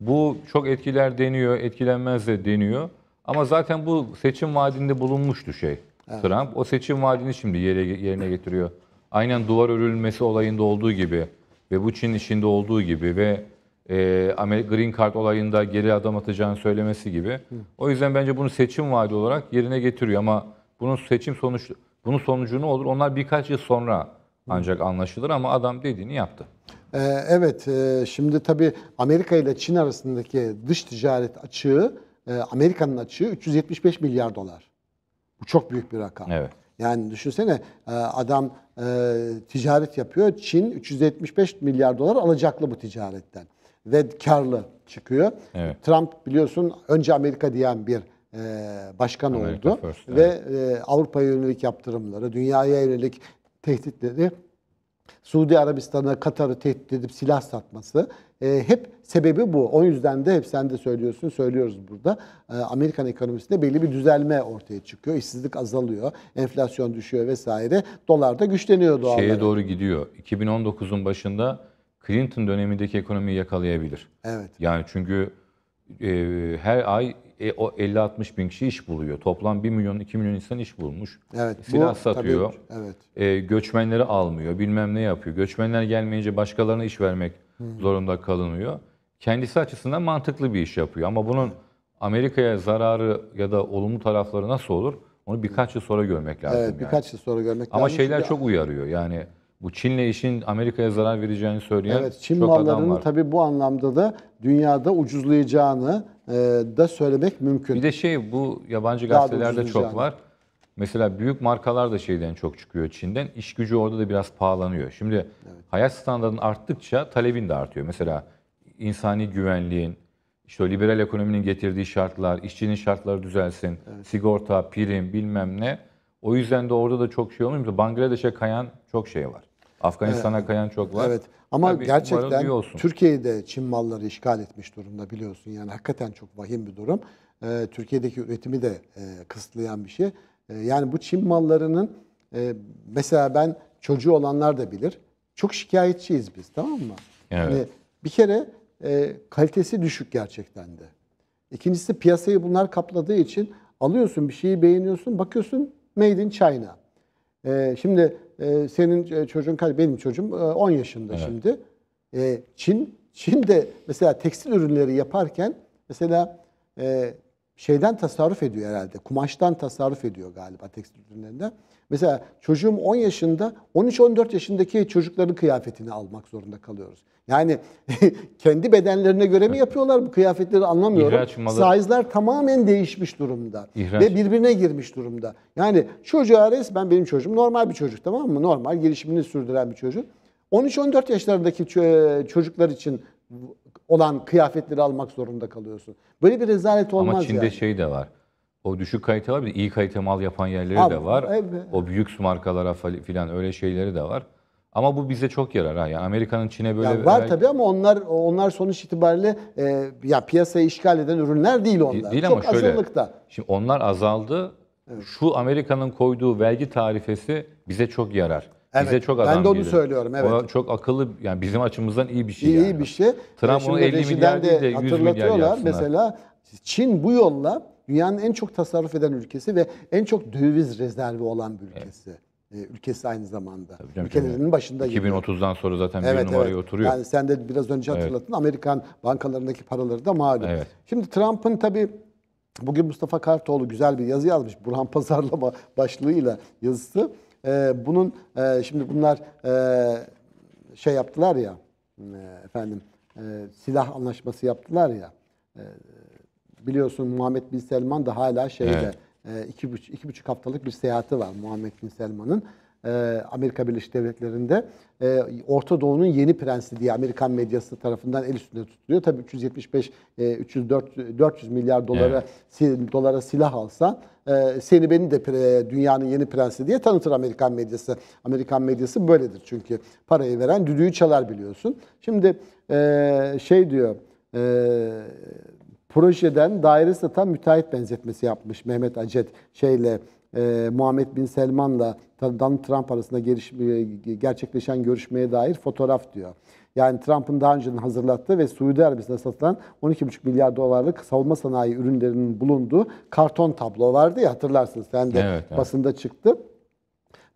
Bu çok etkiler deniyor, etkilenmez de deniyor. Ama zaten bu seçim vaadinde bulunmuştu şey evet. Trump. O seçim vaadini şimdi yere, yerine getiriyor. Aynen duvar örülmesi olayında olduğu gibi ve bu Çin işinde olduğu gibi ve e, Green Card olayında geri adam atacağını söylemesi gibi. O yüzden bence bunu seçim vaadi olarak yerine getiriyor ama bunun seçim sonuç bunun sonucu ne olur? Onlar birkaç yıl sonra ancak anlaşılır ama adam dediğini yaptı. Ee, evet, e, şimdi tabii Amerika ile Çin arasındaki dış ticaret açığı, e, Amerika'nın açığı 375 milyar dolar. Bu çok büyük bir rakam. Evet. Yani düşünsene e, adam e, ticaret yapıyor. Çin 375 milyar dolar alacaklı bu ticaretten ve karlı çıkıyor. Evet. Trump biliyorsun önce Amerika diyen bir e, başkan Amerika oldu first, ve evet. Avrupa'ya yönelik yaptırımları, dünyaya yönelik tehditleri, Suudi Arabistan'a Katar'ı tehdit edip silah satması hep sebebi bu. O yüzden de hep sen de söylüyorsun, söylüyoruz burada. Ee, Amerikan ekonomisinde belli bir düzelme ortaya çıkıyor. İşsizlik azalıyor, enflasyon düşüyor vesaire. Dolar da güçleniyor doğal Şeye doğru gidiyor. 2019'un başında Clinton dönemindeki ekonomiyi yakalayabilir. Evet. Yani çünkü e, her ay e, o 50-60 bin kişi iş buluyor. Toplam 1 milyon 2 milyon insan iş bulmuş. Evet. Silah bu, satıyor. Tabii, evet. E, göçmenleri almıyor. Bilmem ne yapıyor. Göçmenler gelmeyince başkalarına iş vermek Hı. zorunda kalınıyor kendisi açısından mantıklı bir iş yapıyor. Ama bunun Amerika'ya zararı ya da olumlu tarafları nasıl olur? Onu birkaç yıl sonra görmek lazım. Evet, yani. birkaç yıl sonra görmek Ama lazım. Ama şeyler Çünkü... çok uyarıyor. Yani bu Çin'le işin Amerika'ya zarar vereceğini söyleyen evet, Çin çok adam var. tabii bu anlamda da dünyada ucuzlayacağını e, da söylemek mümkün. Bir de şey bu yabancı Daha gazetelerde çok var. Mesela büyük markalar da şeyden çok çıkıyor Çin'den. İş gücü orada da biraz pahalanıyor. Şimdi evet. hayat standartının arttıkça talebin de artıyor. Mesela insani güvenliğin, işte liberal ekonominin getirdiği şartlar, işçinin şartları düzelsin, evet. sigorta, prim bilmem ne. O yüzden de orada da çok şey olmuyor. Bangladeş'e kayan çok şey var. Afganistan'a evet. kayan çok var. Evet. Ama Tabii gerçekten Türkiye'de Çin malları işgal etmiş durumda biliyorsun. Yani hakikaten çok vahim bir durum. Ee, Türkiye'deki üretimi de e, kısıtlayan bir şey. E, yani bu Çin mallarının e, mesela ben çocuğu olanlar da bilir. Çok şikayetçiyiz biz tamam mı? Evet. Yani bir kere e, kalitesi düşük gerçekten de. İkincisi piyasayı bunlar kapladığı için alıyorsun bir şeyi beğeniyorsun, bakıyorsun made in China. E, şimdi e, senin e, çocuğun kaç? Benim çocuğum e, 10 yaşında evet. şimdi. E, Çin Çin de mesela tekstil ürünleri yaparken mesela e, şeyden tasarruf ediyor herhalde. Kumaştan tasarruf ediyor galiba tekstil ürünlerinden. Mesela çocuğum 10 yaşında, 13-14 yaşındaki çocukların kıyafetini almak zorunda kalıyoruz. Yani kendi bedenlerine göre mi yapıyorlar bu kıyafetleri anlamıyorum. İhraç Size'lar tamamen değişmiş durumda. İhraç. Ve birbirine girmiş durumda. Yani çocuğa resmen benim çocuğum normal bir çocuk tamam mı? Normal gelişimini sürdüren bir çocuk. 13-14 yaşlarındaki çocuklar için olan kıyafetleri almak zorunda kalıyorsun. Böyle bir rezalet olmaz Ama Çin'de yani. şey de var. O düşük kalite var bir de iyi kalite mal yapan yerleri Abi, de var. Evet. O büyük markalara falan öyle şeyleri de var. Ama bu bize çok yarar ha. Yani Amerika'nın Çin'e böyle ya var belki... tabii ama onlar onlar sonuç itibariyle e, ya piyasayı işgal eden ürünler değil onlar. Değil çok ama şöyle. Şimdi onlar azaldı. Evet. Şu Amerika'nın koyduğu vergi tarifesi bize çok yarar. Evet, Bize çok adam Ben de onu gelir. söylüyorum evet. O çok akıllı yani bizim açımızdan iyi bir şey. İyi yani. bir şey. Trump onu 50 milyar değil de 100 milyar Mesela Çin bu yolla dünyanın en çok tasarruf eden ülkesi ve en çok döviz rezervi olan bir ülkesi. Evet ülkesi aynı zamanda. Ülkelerinin yani. başında 2030'dan sonra zaten evet, bir numaraya evet. oturuyor. Yani sen de biraz önce hatırlattın evet. Amerikan bankalarındaki paraları da malum. Evet. Şimdi Trump'ın tabi bugün Mustafa Kartoğlu güzel bir yazı yazmış. Burhan Pazarlama başlığıyla yazısı. Ee, bunun e, şimdi bunlar e, şey yaptılar ya e, efendim e, silah anlaşması yaptılar ya e, biliyorsun Muhammed Bin Selman da hala şeyde evet. e, iki, buçuk, iki buçuk haftalık bir seyahati var Muhammed Bin Selman'ın. E, Amerika Birleşik Devletleri'nde e, Orta Doğu'nun yeni prensi diye Amerikan medyası tarafından el üstünde tutuluyor. Tabii 375 e, 300 400, milyar dolara evet. dolara silah alsa, e, seni beni de dünyanın yeni prensi diye tanıtır Amerikan medyası. Amerikan medyası böyledir çünkü parayı veren düdüğü çalar biliyorsun. Şimdi şey diyor e, projeden daire satan müteahhit benzetmesi yapmış Mehmet Acet şeyle e, Muhammed Bin Selman'la Donald Trump arasında geliş, e, gerçekleşen görüşmeye dair fotoğraf diyor. Yani Trump'ın daha önceden hazırlattığı ve Suudi Arabistan'a satılan 12,5 milyar dolarlık savunma sanayi ürünlerinin bulunduğu karton tablo vardı ya hatırlarsınız. Sen de evet, evet. basında çıktı.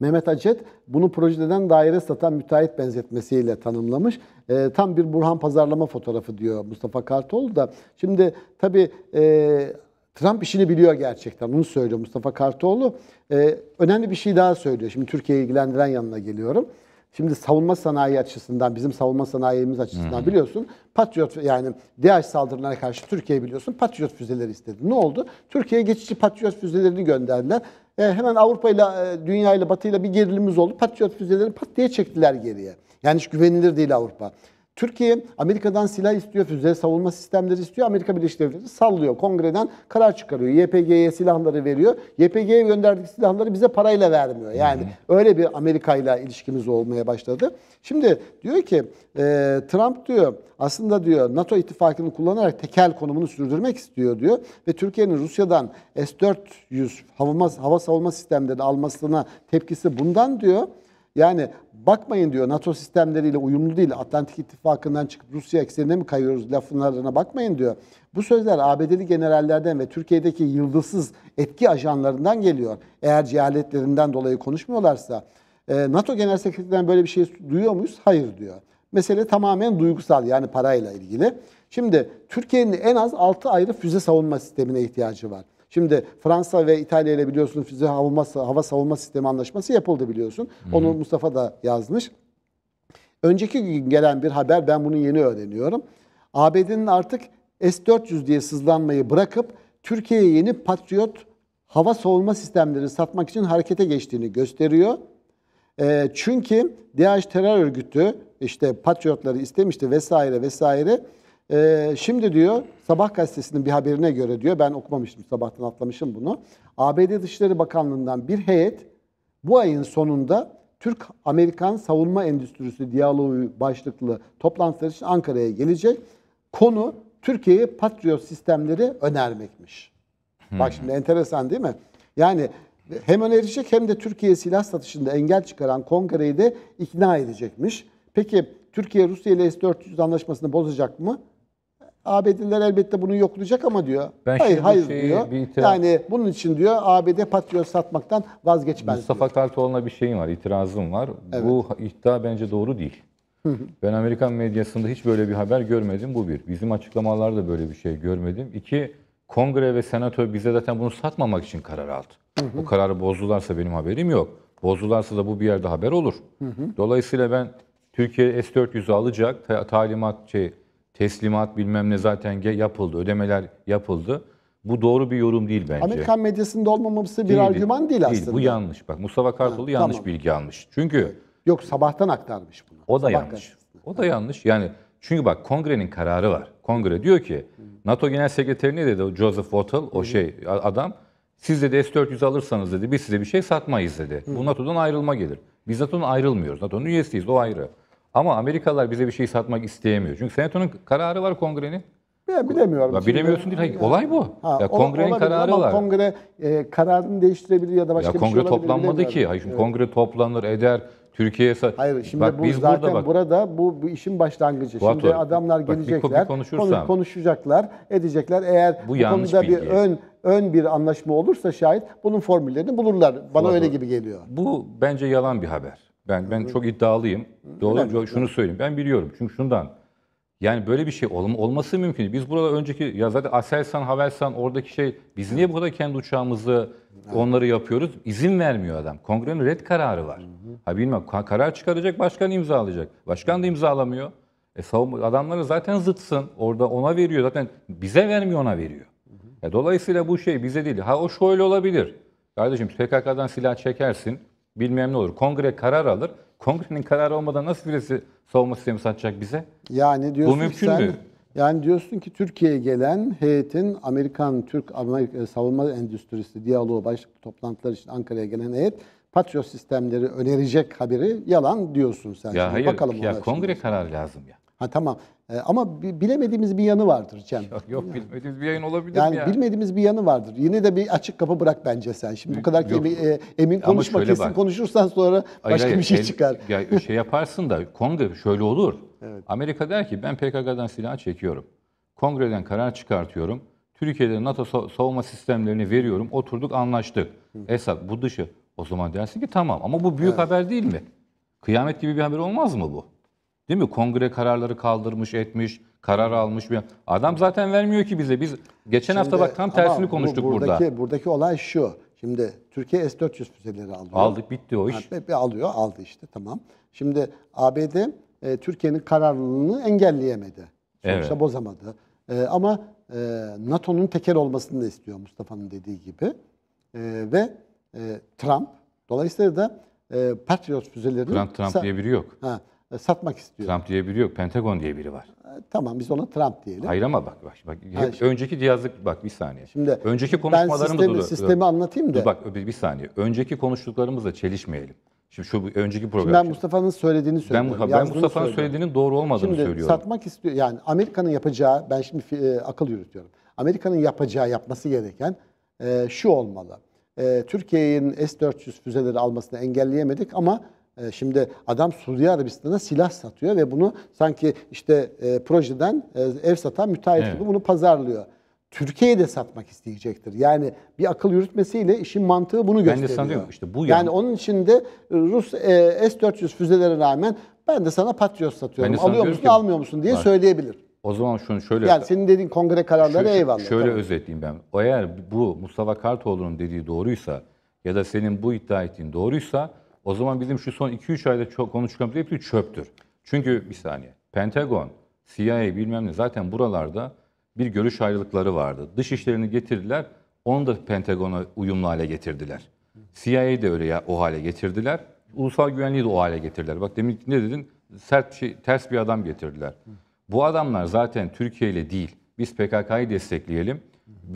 Mehmet Acet bunu projeden daire satan müteahhit benzetmesiyle tanımlamış. E, tam bir Burhan pazarlama fotoğrafı diyor Mustafa Kartol da. Şimdi tabii e, Trump işini biliyor gerçekten. Onu söylüyor Mustafa Kartoğlu. Ee, önemli bir şey daha söylüyor. Şimdi Türkiye'yi ilgilendiren yanına geliyorum. Şimdi savunma sanayi açısından, bizim savunma sanayimiz açısından hmm. biliyorsun Patriot yani DAEŞ saldırılarına karşı Türkiye biliyorsun Patriot füzeleri istedi. Ne oldu? Türkiye'ye geçici Patriot füzelerini gönderdiler. E, hemen Avrupa ile e, dünya ile Batı ile bir gerilimimiz oldu. Patriot füzelerini pat diye çektiler geriye. Yani hiç güvenilir değil Avrupa. Türkiye Amerika'dan silah istiyor, füze savunma sistemleri istiyor. Amerika Birleşik Devletleri sallıyor. Kongreden karar çıkarıyor. YPG'ye silahları veriyor. YPG'ye gönderdik silahları bize parayla vermiyor. Yani hmm. öyle bir Amerika ile ilişkimiz olmaya başladı. Şimdi diyor ki e, Trump diyor aslında diyor NATO ittifakını kullanarak tekel konumunu sürdürmek istiyor diyor. Ve Türkiye'nin Rusya'dan S-400 hava, hava savunma sistemlerini almasına tepkisi bundan diyor. Yani bakmayın diyor NATO sistemleriyle uyumlu değil. Atlantik İttifakı'ndan çıkıp Rusya eksenine mi kayıyoruz lafınlarına bakmayın diyor. Bu sözler ABD'li generallerden ve Türkiye'deki yıldızsız etki ajanlarından geliyor. Eğer cehaletlerinden dolayı konuşmuyorlarsa. E, NATO Genel Sekreterinden böyle bir şey duyuyor muyuz? Hayır diyor. Mesele tamamen duygusal yani parayla ilgili. Şimdi Türkiye'nin en az 6 ayrı füze savunma sistemine ihtiyacı var. Şimdi Fransa ve İtalya ile biliyorsunuz füze savunması, hava savunma sistemi anlaşması yapıldı biliyorsun. Hı. Onu Mustafa da yazmış. Önceki gün gelen bir haber ben bunu yeni öğreniyorum. ABD'nin artık S-400 diye sızlanmayı bırakıp Türkiye'ye yeni Patriot hava savunma sistemlerini satmak için harekete geçtiğini gösteriyor. E, çünkü DAEŞ terör örgütü işte Patriotları istemişti vesaire vesaire. Ee, şimdi diyor Sabah gazetesinin bir haberine göre diyor ben okumamıştım sabahtan atlamışım bunu. ABD Dışişleri Bakanlığı'ndan bir heyet bu ayın sonunda Türk-Amerikan Savunma Endüstrisi Diyaloğu başlıklı toplantılar için Ankara'ya gelecek. Konu Türkiye'ye Patriot sistemleri önermekmiş. Hmm. Bak şimdi enteresan değil mi? Yani hem önerecek hem de Türkiye silah satışında engel çıkaran kongreyi de ikna edecekmiş. Peki Türkiye Rusya ile S-400 anlaşmasını bozacak mı? ABD'liler elbette bunu yoklayacak ama diyor. Ben hayır hayır şeyi, diyor. itiraz... Yani bunun için diyor ABD Patriot satmaktan vazgeçmez Mustafa diyor. Kartoğlu'na bir şeyim var, itirazım var. Evet. Bu iddia bence doğru değil. Ben Amerikan medyasında hiç böyle bir haber görmedim bu bir. Bizim açıklamalarda böyle bir şey görmedim. İki, kongre ve senato bize zaten bunu satmamak için karar aldı. Bu kararı bozdularsa benim haberim yok. Bozdularsa da bu bir yerde haber olur. Dolayısıyla ben Türkiye S-400'ü alacak, talimat şey, teslimat bilmem ne zaten yapıldı, ödemeler yapıldı. Bu doğru bir yorum değil bence. Amerikan medyasında olmaması bir değil, argüman değil, değil aslında. Bu yanlış. Bak Mustafa Kartoğlu yanlış tamam. bilgi almış. Çünkü yok sabahtan aktarmış bunu. O da Sabah yanlış. Gazetesinde. O da yanlış. Yani çünkü bak kongrenin kararı var. Kongre diyor ki NATO Genel Sekreteri ne dedi? Joseph Wattell o şey adam siz de S-400 alırsanız dedi biz size bir şey satmayız dedi. Bu NATO'dan ayrılma gelir. Biz NATO'dan ayrılmıyoruz. NATO'nun üyesiyiz o ayrı. Ama Amerikalılar bize bir şey satmak isteyemiyor. Çünkü senatonun kararı var kongrenin. Ya bilemiyorum. Ya bilemiyorsun değil. Hayır, olay bu. Ha, ya kongrenin olabilir, kararı var. Kongre e, kararını değiştirebilir ya da başka ya bir şey olabilir. Kongre toplanmadı ki. Hayır, şimdi evet. kongre toplanır, eder. Türkiye'ye Hayır şimdi bak, bu biz zaten burada, bak, burada bu, bu işin başlangıcı. Fuat şimdi adamlar bak, gelecekler, bir konuşursam, konuşacaklar, edecekler. Eğer bu, bu konuda bilgi. bir ön ön bir anlaşma olursa şayet bunun formüllerini bulurlar. Bana Fuat öyle gibi geliyor. Bu bence yalan bir haber. Ben ben çok iddialıyım. Doğru şunu söyleyeyim. Ben biliyorum. Çünkü şundan yani böyle bir şey olması mümkün değil. Biz burada önceki ya zaten Aselsan, Havelsan oradaki şey biz niye bu kadar kendi uçağımızı onları yapıyoruz? İzin vermiyor adam. Kongrenin red kararı var. Ha bilmem karar çıkaracak başkan imzalayacak. Başkan da imzalamıyor. E savunma adamları zaten zıtsın. Orada ona veriyor. Zaten bize vermiyor ona veriyor. Ya e, dolayısıyla bu şey bize değil. Ha o şöyle olabilir. Kardeşim PKK'dan silah çekersin bilmem ne olur. Kongre karar alır. Kongrenin kararı olmadan nasıl birisi savunma sistemi satacak bize? Yani diyorsun Bu mümkün sen, mü? Yani diyorsun ki Türkiye'ye gelen heyetin Amerikan Türk Amerika, e, savunma endüstrisi diyaloğu başlıklı toplantılar için Ankara'ya gelen heyet Patriot sistemleri önerecek haberi yalan diyorsun sen. Ya şimdi. hayır, Bakalım ya kongre karar lazım ya. Ha tamam. E, ama bilemediğimiz bir yanı vardır Cem. Yok, yok bilmediğimiz bir yayın olabilir yani mi ya? Bilmediğimiz bir yanı vardır. Yine de bir açık kapı bırak bence sen. Şimdi bu kadar yok. E, emin, e, konuşma kesin bak. konuşursan sonra başka hayır, bir şey el, çıkar. Ya şey yaparsın da kongre şöyle olur. Evet. Amerika der ki ben PKK'dan silah çekiyorum. Kongreden karar çıkartıyorum. Türkiye'de NATO savunma sistemlerini veriyorum. Oturduk anlaştık. Hı. Esad bu dışı. O zaman dersin ki tamam ama bu büyük evet. haber değil mi? Kıyamet gibi bir haber olmaz mı bu? Değil mi? Kongre kararları kaldırmış, etmiş, karar almış. bir Adam zaten vermiyor ki bize. Biz geçen şimdi, hafta bak tam tersini konuştuk bu, buradaki, burada. Buradaki olay şu. Şimdi Türkiye S-400 füzeleri aldı Aldık bitti o iş. Ha, alıyor, aldı işte tamam. Şimdi ABD e, Türkiye'nin kararlılığını engelleyemedi. Sonuçta evet. bozamadı. E, ama e, NATO'nun tekel olmasını da istiyor Mustafa'nın dediği gibi. E, ve e, Trump dolayısıyla da e, Patriot füzelerini... Trump, Trump diye biri yok. Ha, e, satmak istiyor. Trump diye biri yok. Pentagon diye biri var. E, tamam biz ona Trump diyelim. Hayır ama bak bak. bak hep Hayır, önceki diyazlık bak bir saniye. Şimdi önceki konuşmalarımız ben sistemi, sistemi anlatayım da. bak bir, bir saniye. Önceki konuştuklarımızla çelişmeyelim. Şimdi şu önceki program. Şimdi ben Mustafa'nın söylediğini söylüyorum. Ben, ben Mustafa'nın söylediğinin doğru olmadığını şimdi, söylüyorum. satmak istiyor. Yani Amerika'nın yapacağı ben şimdi e, akıl yürütüyorum. Amerika'nın yapacağı yapması gereken e, şu olmalı. E, Türkiye'nin S-400 füzeleri almasını engelleyemedik ama ee, şimdi adam Suudi Arabistan'a silah satıyor ve bunu sanki işte e, projeden e, ev satan müteahhit evet. gibi bunu pazarlıyor. Türkiye'ye de satmak isteyecektir. Yani bir akıl yürütmesiyle işin mantığı bunu ben gösteriyor. Ben de sanıyorum işte bu yani. Yani onun için de Rus e, S-400 füzelere rağmen ben de sana Patriot satıyorum. Alıyor musun ki, almıyor musun diye var. söyleyebilir. O zaman şunu şöyle... Yani senin dediğin kongre kararları şöyle, eyvallah. Şöyle tamam. özetleyeyim ben. Eğer bu Mustafa Kartoğlu'nun dediği doğruysa ya da senin bu iddia ettiğin doğruysa o zaman bizim şu son 2-3 ayda çok konu çıkan çöptür. Çünkü bir saniye. Pentagon, CIA bilmem ne zaten buralarda bir görüş ayrılıkları vardı. Dış işlerini getirdiler. Onu da Pentagon'a uyumlu hale getirdiler. CIA'yı de öyle ya, o hale getirdiler. Ulusal güvenliği de o hale getirdiler. Bak demin ne dedin? Sert bir şey, ters bir adam getirdiler. Bu adamlar zaten Türkiye ile değil. Biz PKK'yı destekleyelim.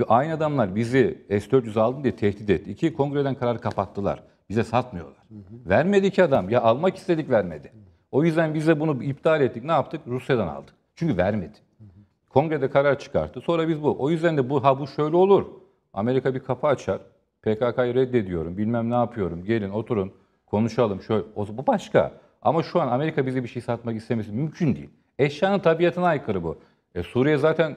Aynı adamlar bizi S-400 aldı diye tehdit etti. İki kongreden kararı kapattılar. Bize satmıyorlar. Hı hı. Vermedi ki adam. Ya almak istedik vermedi. O yüzden bize bunu iptal ettik. Ne yaptık? Rusya'dan aldık. Çünkü vermedi. Hı hı. Kongrede karar çıkarttı. Sonra biz bu. O yüzden de bu ha bu şöyle olur. Amerika bir kapı açar. PKK'yı reddediyorum. Bilmem ne yapıyorum. Gelin oturun. Konuşalım. Şöyle. O, bu başka. Ama şu an Amerika bize bir şey satmak istemesi mümkün değil. Eşyanın tabiatına aykırı bu. E, Suriye zaten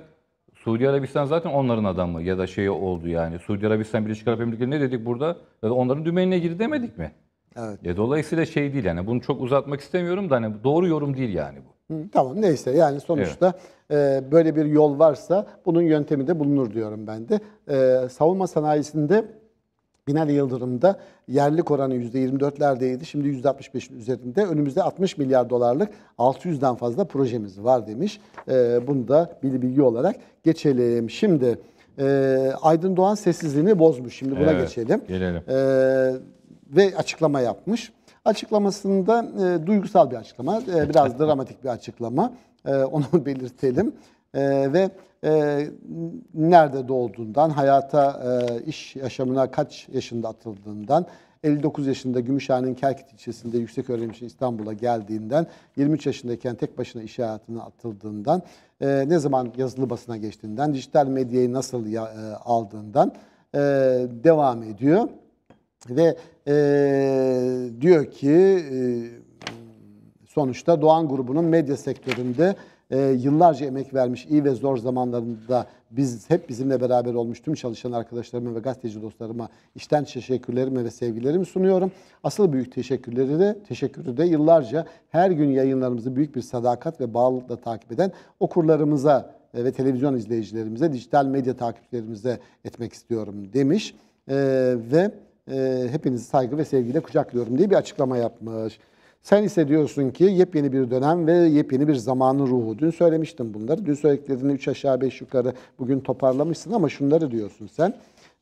Suudi Arabistan zaten onların adamı ya da şeyi oldu yani. Suudi Arabistan Birleşik Arap Emirlikleri ne dedik burada? onların dümenine girdi demedik mi? Evet. E, dolayısıyla şey değil yani bunu çok uzatmak istemiyorum da hani doğru yorum değil yani bu. tamam neyse yani sonuçta evet. e, böyle bir yol varsa bunun yöntemi de bulunur diyorum ben de. E, savunma sanayisinde Binali Yıldırım'da yerlilik oranı %24'lerdeydi. Şimdi %65'in üzerinde. Önümüzde 60 milyar dolarlık 600'den fazla projemiz var demiş. E, bunu da bir bilgi olarak geçelim. Şimdi e, Aydın Doğan sessizliğini bozmuş. Şimdi buna evet, geçelim. Gelelim. E, ve açıklama yapmış. Açıklamasında e, duygusal bir açıklama, e, biraz dramatik bir açıklama. E, onu belirtelim. E, ve e, nerede doğduğundan, hayata, e, iş yaşamına kaç yaşında atıldığından, 59 yaşında Gümüşhane'nin Kerkit ilçesinde yüksek öğrenim için İstanbul'a geldiğinden, 23 yaşındayken tek başına iş hayatına atıldığından, e, ne zaman yazılı basına geçtiğinden, dijital medyayı nasıl ya, e, aldığından e, devam ediyor. Ve e, diyor ki e, sonuçta Doğan grubunun medya sektöründe e, yıllarca emek vermiş, iyi ve zor zamanlarında biz hep bizimle beraber olmuş tüm çalışan arkadaşlarıma ve gazeteci dostlarıma işten teşekkürlerimi ve sevgilerimi sunuyorum. Asıl büyük teşekkürleri de teşekkürü de yıllarca her gün yayınlarımızı büyük bir sadakat ve bağlılıkla takip eden okurlarımıza e, ve televizyon izleyicilerimize, dijital medya takipçilerimize etmek istiyorum demiş. E, ve e, hepinizi saygı ve sevgiyle kucaklıyorum diye bir açıklama yapmış. Sen ise diyorsun ki yepyeni bir dönem ve yepyeni bir zamanın ruhu. Dün söylemiştim bunları. Dün söylediklerini 3 aşağı 5 yukarı bugün toparlamışsın ama şunları diyorsun sen.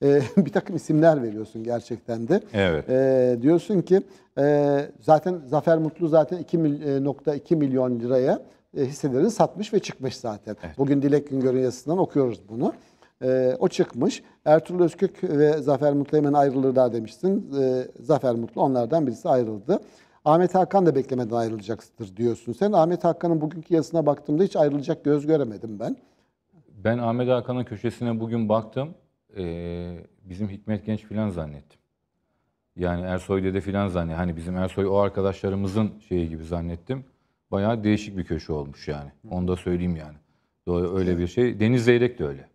E, bir takım isimler veriyorsun gerçekten de. Evet. E, diyorsun ki e, zaten Zafer Mutlu zaten 2.2 e, milyon liraya e, hisselerini satmış ve çıkmış zaten. Evet. Bugün Dilek Güngör'ün yazısından okuyoruz bunu. E, o çıkmış. Ertuğrul Özkök ve Zafer Mutlu hemen ayrılırlar demiştin. E, Zafer Mutlu onlardan birisi ayrıldı. Ahmet Hakan da beklemeden ayrılacaktır diyorsun. Sen Ahmet Hakan'ın bugünkü yazısına baktığımda hiç ayrılacak göz göremedim ben. Ben Ahmet Hakan'ın köşesine bugün baktım. Ee, bizim Hikmet Genç filan zannettim. Yani Ersoy dede filan zannettim. Hani bizim Ersoy o arkadaşlarımızın şeyi gibi zannettim. Bayağı değişik bir köşe olmuş yani. Onu da söyleyeyim yani. öyle bir şey. Deniz Zeyrek de öyle.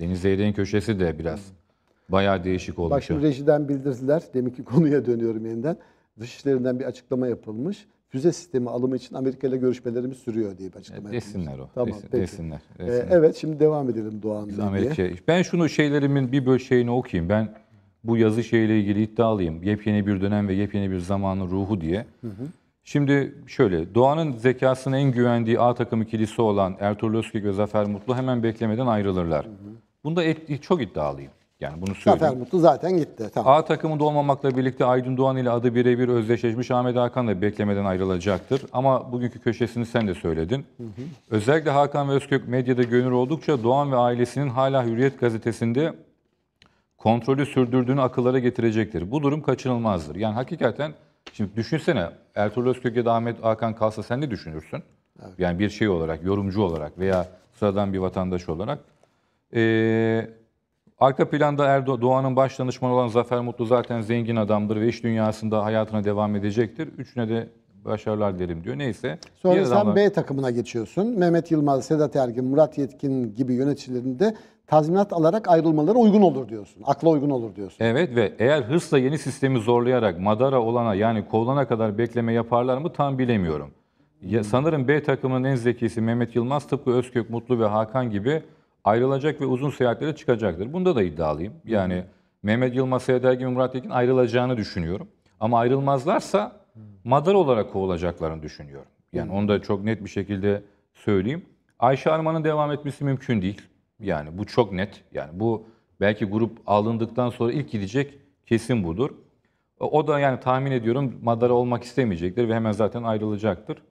Deniz Zeyrek'in köşesi de biraz bayağı değişik olmuş. Bak şimdi rejiden bildirdiler. ki konuya dönüyorum yeniden. Dışişlerinden bir açıklama yapılmış. Füze sistemi alımı için Amerika ile görüşmelerimiz sürüyor diye bir açıklama e, desinler o. Tamam, desin, peki. Desinler, ee, desinler. Ee, evet şimdi devam edelim Doğan Biz Amerika. Ben şunu şeylerimin bir böl şeyini okuyayım. Ben bu yazı şeyle ilgili iddialıyım. Yepyeni bir dönem ve yepyeni bir zamanın ruhu diye. Hı hı. Şimdi şöyle, Doğan'ın zekasına en güvendiği A takım ikilisi olan Ertuğrul Özkök ve Zafer Mutlu hemen beklemeden ayrılırlar. Hı hı. Bunda et, çok iddialıyım. Yani bunu söyleyeyim. Zafer Mutlu zaten gitti. Tamam. A takımında olmamakla birlikte Aydın Doğan ile adı birebir özdeşleşmiş Ahmet Hakan da beklemeden ayrılacaktır. Ama bugünkü köşesini sen de söyledin. Hı hı. Özellikle Hakan ve Özkök medyada görünür oldukça Doğan ve ailesinin hala Hürriyet gazetesinde kontrolü sürdürdüğünü akıllara getirecektir. Bu durum kaçınılmazdır. Yani hakikaten şimdi düşünsene Ertuğrul Özkök ya da Ahmet Hakan kalsa sen ne düşünürsün? Evet. Yani bir şey olarak, yorumcu olarak veya sıradan bir vatandaş olarak. Ee, Arka planda Erdoğan'ın baş danışmanı olan Zafer Mutlu zaten zengin adamdır ve iş dünyasında hayatına devam edecektir. Üçüne de başarılar dilerim diyor. Neyse. Sonra sen adamlar... B takımına geçiyorsun. Mehmet Yılmaz, Sedat Ergin, Murat Yetkin gibi yöneticilerin de tazminat alarak ayrılmaları uygun olur diyorsun. Akla uygun olur diyorsun. Evet ve eğer hırsla yeni sistemi zorlayarak madara olana yani kovulana kadar bekleme yaparlar mı tam bilemiyorum. Ya, sanırım B takımının en zekisi Mehmet Yılmaz tıpkı Özkök Mutlu ve Hakan gibi ayrılacak ve uzun seyahatlere çıkacaktır. Bunda da iddialıyım. Yani Mehmet Yılmaz Seyahat gibi Murat Tekin ayrılacağını düşünüyorum. Ama ayrılmazlarsa madar olarak kovulacaklarını düşünüyorum. Yani hmm. onu da çok net bir şekilde söyleyeyim. Ayşe Arman'ın devam etmesi mümkün değil. Yani bu çok net. Yani bu belki grup alındıktan sonra ilk gidecek kesin budur. E, o da yani tahmin ediyorum madara olmak istemeyecektir ve hemen zaten ayrılacaktır.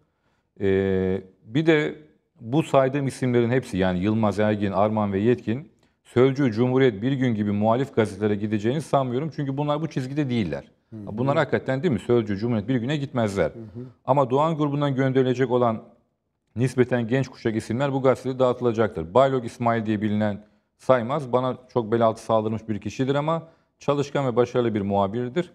Ee, bir de bu saydığım isimlerin hepsi yani Yılmaz Ergin, Arman ve Yetkin Sözcü, Cumhuriyet, Bir Gün gibi muhalif gazetelere gideceğini sanmıyorum. Çünkü bunlar bu çizgide değiller. Hı hı. Bunlar hakikaten değil mi? Sözcü, Cumhuriyet, Bir Gün'e gitmezler. Hı hı. Ama Doğan grubundan gönderilecek olan nispeten genç kuşak isimler bu gazetede dağıtılacaktır. Baylog İsmail diye bilinen saymaz. Bana çok bel altı saldırmış bir kişidir ama çalışkan ve başarılı bir muhabirdir.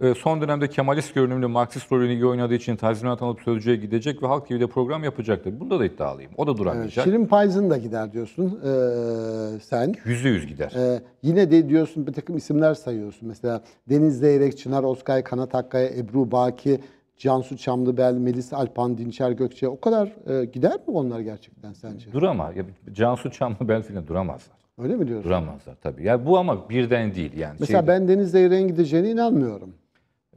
Ee, son dönemde Kemalist görünümlü Marksist rolünü iyi oynadığı için tazminat alıp Sözcü'ye gidecek ve Halk TV'de program yapacaktır. Bunda da iddialıyım. O da duraklayacak. Şirin Payız'ın da gider diyorsun ee, sen. Yüzde yüz gider. Ee, yine de diyorsun bir takım isimler sayıyorsun. Mesela Deniz Zeyrek, Çınar Oskay, Kanat Hakkaya, Ebru Baki, Cansu Çamlıbel, Melis Alpan, Dinçer Gökçe o kadar e, gider mi onlar gerçekten sence? Duramaz. Ya, Cansu Çamlıbel filan duramazlar. Öyle mi diyorsun? Duramazlar tabii. yani bu ama birden değil yani. Mesela şeyde... ben Deniz Zeyrek'in gideceğine inanmıyorum.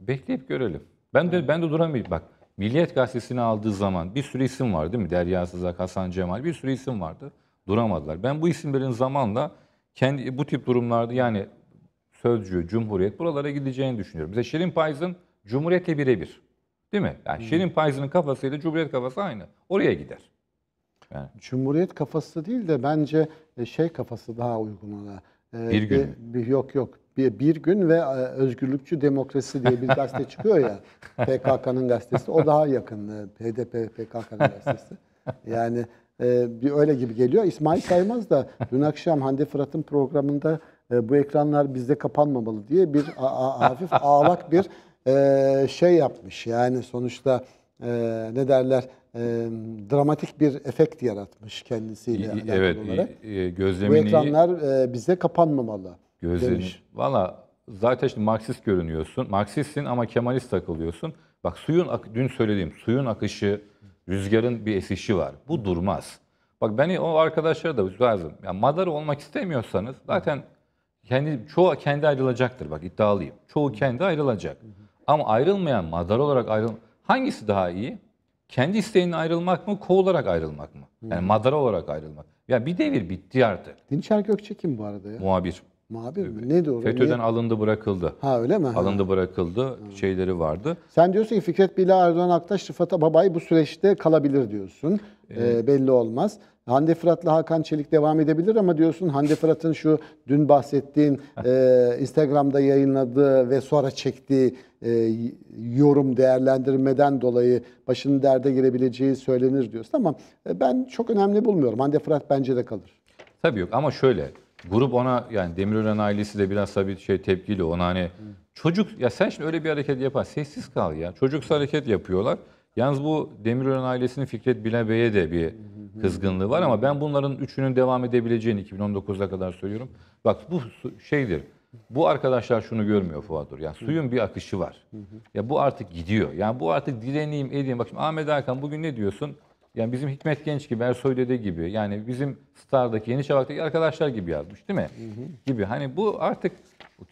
Bekleyip görelim. Ben de ben de duramayayım. Bak Milliyet Gazetesi'ni aldığı zaman bir sürü isim var değil mi? Derya Sızak, Hasan Cemal bir sürü isim vardı. Duramadılar. Ben bu isimlerin zamanla kendi bu tip durumlarda yani Sözcü, Cumhuriyet buralara gideceğini düşünüyorum. Mesela Şirin Payız'ın Cumhuriyet'e birebir. Değil mi? Yani hmm. Şirin Payız'ın kafasıyla Cumhuriyet kafası aynı. Oraya gider. Yani. Cumhuriyet kafası değil de bence e, şey kafası daha uygun ona. Ee, bir gün. Bir, bir, yok yok bir, bir gün ve e, Özgürlükçü Demokrasi diye bir gazete çıkıyor ya PKK'nın gazetesi. O daha yakın HDP e, PKK'nın gazetesi. Yani e, bir öyle gibi geliyor. İsmail Saymaz da dün akşam Hande Fırat'ın programında e, bu ekranlar bizde kapanmamalı diye bir a, a, hafif ağlak bir e, şey yapmış. Yani sonuçta e, ne derler e, dramatik bir efekt yaratmış kendisiyle. Evet, olarak. gözlemini... Bu ekranlar e, bize kapanmamalı. Gözün, demiş. Valla zaten şimdi Marksist görünüyorsun. Marksistsin ama Kemalist takılıyorsun. Bak suyun dün söylediğim suyun akışı, rüzgarın bir esişi var. Bu durmaz. Bak beni o arkadaşlara da lazım. Ya madar olmak istemiyorsanız zaten kendi çoğu kendi ayrılacaktır. Bak iddialıyım. Çoğu kendi ayrılacak. Ama ayrılmayan madar olarak ayrıl hangisi daha iyi? Kendi isteğinle ayrılmak mı, ko olarak ayrılmak mı? Yani madara olarak ayrılmak. Ya bir devir bitti artık. Dinçer Gökçe kim bu arada ya? Muhabir. Muhabir mi? Neydi o? FETÖ'den Niye? alındı bırakıldı. Ha öyle mi? Alındı ha. bırakıldı ha. şeyleri vardı. Sen diyorsun ki Fikret Bila Erdoğan Aktaş Rıfat Ababay bu süreçte kalabilir diyorsun. Ee, ee, belli olmaz. Hande Fırat'la Hakan Çelik devam edebilir ama diyorsun Hande Fırat'ın şu dün bahsettiğin e, Instagram'da yayınladığı ve sonra çektiği e, yorum değerlendirmeden dolayı başının derde girebileceği söylenir diyorsun ama e, ben çok önemli bulmuyorum. Hande Fırat bence de kalır. Tabii yok ama şöyle grup ona yani Demirören ailesi de biraz tabii şey tepkili ona hani çocuk ya sen şimdi öyle bir hareket yapar sessiz kal ya. Çocuksu hareket yapıyorlar. Yalnız bu Demirören ailesinin Fikret Bilal Bey'e de bir kızgınlığı var ama ben bunların üçünün devam edebileceğini 2019'a kadar söylüyorum. Bak bu şeydir. Bu arkadaşlar şunu görmüyor Fuatur, Yani suyun bir akışı var. Ya bu artık gidiyor. Yani bu artık direneyim edeyim. Bak şimdi Ahmet Hakan bugün ne diyorsun? Yani bizim Hikmet Genç gibi, Ersoy Dede gibi, yani bizim Star'daki, Yeni Şafak'taki arkadaşlar gibi yazmış değil mi? Hı hı. Gibi. Hani bu artık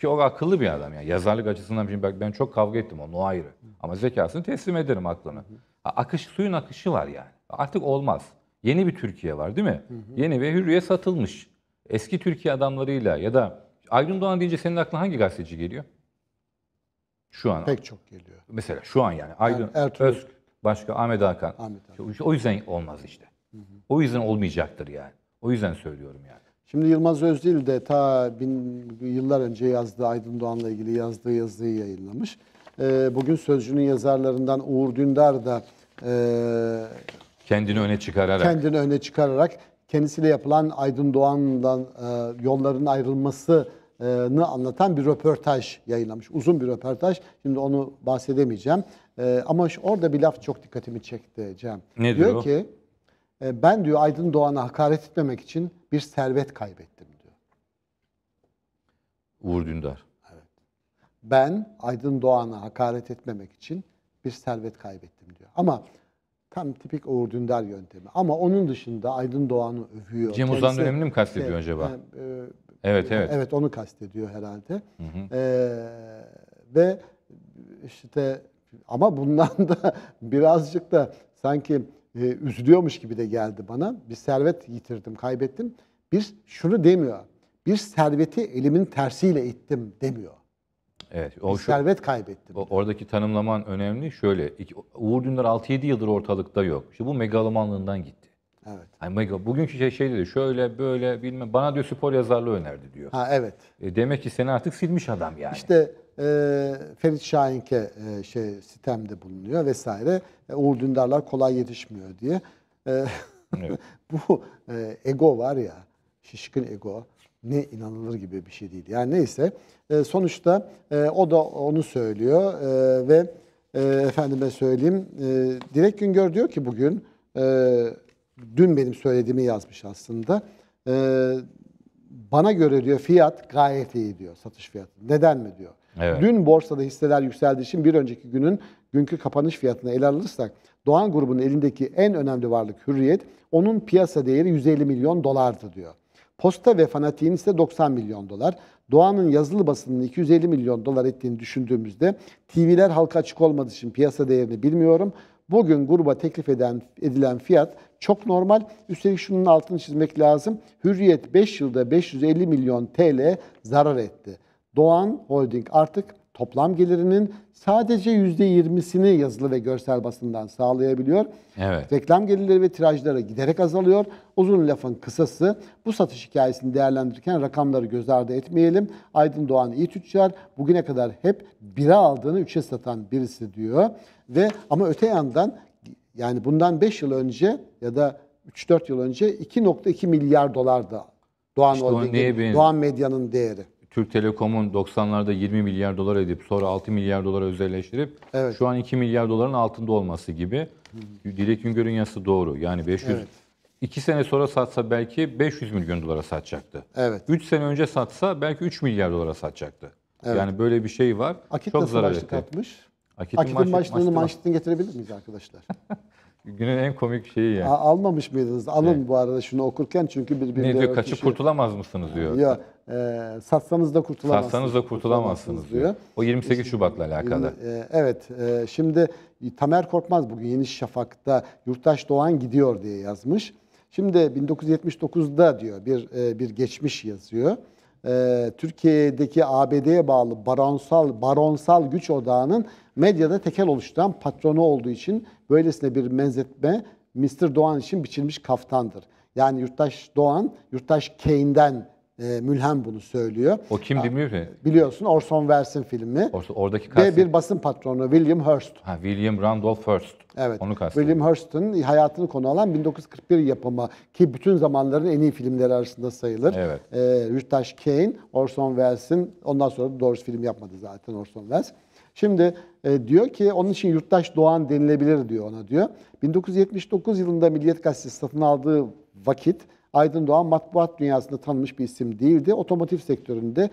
ki o akıllı bir adam yani yazarlık açısından şimdi bak ben çok kavga ettim onu o ayrı. Ama zekasını teslim ederim aklını. Akış suyun akışı var yani. Artık olmaz. Yeni bir Türkiye var değil mi? Hı hı. Yeni ve hürriye satılmış. Eski Türkiye adamlarıyla ya da Aydın Doğan deyince senin aklına hangi gazeteci geliyor? Şu an. Pek çok geliyor. Mesela şu an yani Aydın yani Ertuğrul, Özk, Başka Ahmet Hakan. Ahmet Hakan. O yüzden olmaz işte. Hı hı. O yüzden olmayacaktır yani. O yüzden söylüyorum yani. Şimdi Yılmaz Özdil de ta bin yıllar önce yazdığı Aydın Doğan'la ilgili yazdığı yazıyı yayınlamış. Ee, bugün Sözcü'nün yazarlarından Uğur Dündar da e, kendini öne çıkararak kendini öne çıkararak kendisiyle yapılan Aydın Doğan'dan e, yolların ayrılması'nı anlatan bir röportaj yayınlamış. Uzun bir röportaj. Şimdi onu bahsedemeyeceğim. Ee, ama orada bir laf çok dikkatimi çekti Cem. Ne diyor? Diyor ki e, ben diyor Aydın Doğan'a hakaret etmemek için bir servet kaybettim diyor. Uğur Dündar. Evet. Ben Aydın Doğan'a hakaret etmemek için bir servet kaybettim diyor. Ama tam tipik Uğur Dündar yöntemi. Ama onun dışında Aydın Doğan'ı övüyor. Cem Uzan dönemini mi kastediyor işte, acaba? E, e, evet, evet. Evet, onu kastediyor herhalde. Hı hı. E, ve işte ama bundan da birazcık da sanki e, üzülüyormuş gibi de geldi bana. Bir servet yitirdim, kaybettim. Bir şunu demiyor. Bir serveti elimin tersiyle ittim demiyor. Evet. O bir şu, servet kaybettim. O, oradaki tanımlaman önemli. Şöyle, Uğur Dündar 6-7 yıldır ortalıkta yok. İşte bu megalomanlığından gitti. Evet. Yani mega, bugünkü şey, şey dedi, şöyle böyle bilmem. Bana diyor spor yazarlığı önerdi diyor. Ha evet. E, demek ki seni artık silmiş adam yani. İşte e, Ferit Şahink'e e, şey sistemde bulunuyor vesaire. E, Uğur Dündarlar kolay yetişmiyor diye. E, bu e, ego var ya, şişkin ego ne inanılır gibi bir şey değil. Yani neyse e, sonuçta e, o da onu söylüyor e, ve e, efendime söyleyeyim e, Dilek Güngör diyor ki bugün e, dün benim söylediğimi yazmış aslında. E, bana göre diyor fiyat gayet iyi diyor satış fiyatı. Neden mi diyor? Evet. Dün borsada hisseler yükseldiği için bir önceki günün günkü kapanış fiyatını ele alırsak Doğan grubunun elindeki en önemli varlık Hürriyet onun piyasa değeri 150 milyon dolardı diyor. Posta ve Fanatik'in ise 90 milyon dolar. Doğan'ın yazılı basının 250 milyon dolar ettiğini düşündüğümüzde TV'ler halka açık olmadığı için piyasa değerini bilmiyorum. Bugün gruba teklif eden edilen fiyat çok normal. Üstelik şunun altını çizmek lazım. Hürriyet 5 yılda 550 milyon TL zarar etti. Doğan Holding artık toplam gelirinin sadece %20'sini yazılı ve görsel basından sağlayabiliyor. Evet. Reklam gelirleri ve tirajları giderek azalıyor. Uzun lafın kısası bu satış hikayesini değerlendirirken rakamları göz ardı etmeyelim. Aydın Doğan iyi tüccar bugüne kadar hep bira aldığını 3'e satan birisi diyor. Ve ama öte yandan yani bundan 5 yıl önce ya da 3-4 yıl önce 2.2 milyar dolardı Doğan işte Holding'in, Doğan Medya'nın değeri. Türk Telekom'un 90'larda 20 milyar dolar edip sonra 6 milyar dolara özelleştirip evet. şu an 2 milyar doların altında olması gibi. Hı. Dilek Güngör'ün yazısı doğru. Yani 500 evet. sene sonra satsa belki 500 milyon dolara satacaktı. Evet. 3 sene önce satsa belki 3 milyar dolara satacaktı. Evet. Yani böyle bir şey var. Akit Çok nasıl zarar Akit'in, Akit'in başlığını manşetini getirebilir miyiz arkadaşlar? Günün en komik şeyi yani. A- almamış mıydınız? Alın evet. bu arada şunu okurken çünkü birbirine Ne diyor? Kaçıp kişi... Şey- kurtulamaz mısınız diyor. Ya e, satsanız da kurtulamazsınız. Satsanız da kurtulamazsınız, kurtulamazsınız diyor. diyor. O 28 işte, Şubat'la alakalı. E, evet. E, şimdi Tamer Korkmaz bugün Yeni Şafak'ta Yurttaş Doğan gidiyor diye yazmış. Şimdi 1979'da diyor bir e, bir geçmiş yazıyor e, Türkiye'deki ABD'ye bağlı baronsal baronsal güç odağının medyada tekel oluşturan patronu olduğu için böylesine bir benzetme Mr. Doğan için biçilmiş kaftandır. Yani yurttaş Doğan, yurttaş Kane'den e, mülhem bunu söylüyor. O kim değil mi? Biliyorsun Orson Welles'in filmi. Orson, oradaki kastı. Ve bir basın patronu William Hearst. Ha, William Randolph Hearst. Evet. Onu kastı. William Hearst'ın hayatını konu alan 1941 yapımı ki bütün zamanların en iyi filmleri arasında sayılır. Evet. E, Yurttaş Kane, Orson Welles'in ondan sonra da doğrusu film yapmadı zaten Orson Welles. Şimdi e, diyor ki onun için yurttaş Doğan denilebilir diyor ona diyor. 1979 yılında Milliyet Gazetesi satın aldığı vakit Aydın Doğan matbuat dünyasında tanınmış bir isim değildi. Otomotiv sektöründe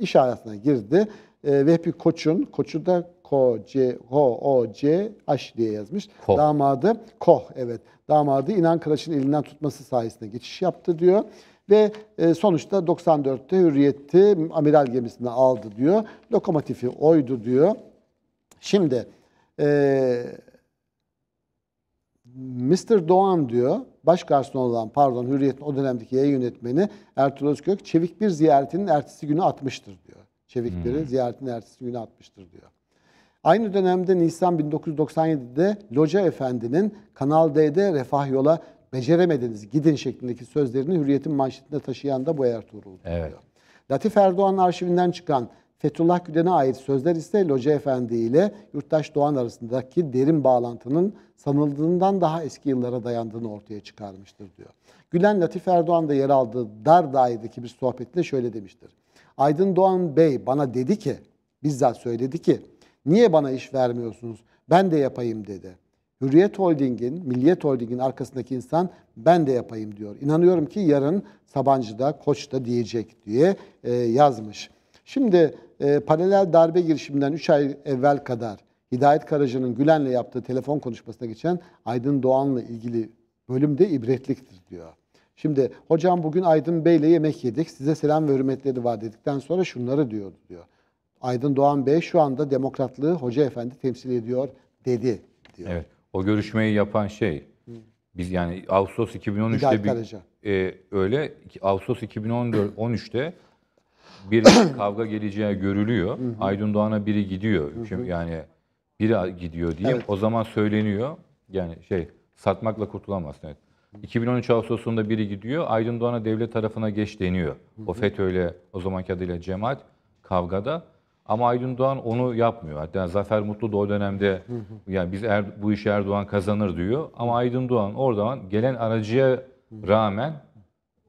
iş hayatına girdi. E, Vehbi Koç'un, Koç'u da Ko, C, Ho, O, C, H diye yazmış. Koh. Damadı, Koh evet. Damadı İnan Kıraç'ın elinden tutması sayesinde geçiş yaptı diyor. Ve e, sonuçta 94'te Hürriyet'i amiral gemisine aldı diyor. Lokomotifi oydu diyor. Şimdi... E, Mr. Doğan diyor, baş garson olan pardon Hürriyet'in o dönemdeki yayın yönetmeni Ertuğrul Özkök, Çevik bir ziyaretinin ertesi günü atmıştır diyor. Çevik biri hmm. ziyaretin ertesi günü atmıştır diyor. Aynı dönemde Nisan 1997'de Loca Efendi'nin Kanal D'de Refah Yola beceremediniz gidin şeklindeki sözlerini Hürriyet'in manşetinde taşıyan da bu Ertuğrul. Evet. Diyor. Latif Erdoğan arşivinden çıkan Fethullah Gülen'e ait sözler ise Loca Efendi ile yurttaş Doğan arasındaki derin bağlantının sanıldığından daha eski yıllara dayandığını ortaya çıkarmıştır diyor. Gülen Latif Erdoğan da yer aldığı dar dairedeki bir sohbetinde şöyle demiştir. Aydın Doğan Bey bana dedi ki, bizzat söyledi ki, niye bana iş vermiyorsunuz, ben de yapayım dedi. Hürriyet Holding'in, Milliyet Holding'in arkasındaki insan ben de yapayım diyor. İnanıyorum ki yarın Sabancı'da, Koç'ta diyecek diye e, yazmış. Şimdi e, paralel darbe girişiminden 3 ay evvel kadar Hidayet Karaca'nın Gülen'le yaptığı telefon konuşmasına geçen Aydın Doğan'la ilgili bölüm de ibretliktir diyor. Şimdi hocam bugün Aydın Bey'le yemek yedik. Size selam ve hürmetleri var dedikten sonra şunları diyordu diyor. Aydın Doğan Bey şu anda demokratlığı Hoca Efendi temsil ediyor dedi diyor. Evet. O görüşmeyi yapan şey biz yani Ağustos 2013'te bir e, öyle Ağustos 2014 13'te bir kavga geleceği görülüyor. Aydın Doğan'a biri gidiyor. Hı Yani biri gidiyor diye evet. o zaman söyleniyor. Yani şey satmakla kurtulamaz Evet. 2013 Ağustos'unda biri gidiyor. Aydın Doğan'a devlet tarafına geç deniyor. Hı O FETÖ'yle o zamanki adıyla cemaat kavgada. Ama Aydın Doğan onu yapmıyor. Hatta Zafer Mutlu da o dönemde yani biz er, bu işi Erdoğan kazanır diyor. Ama Aydın Doğan oradan gelen aracıya rağmen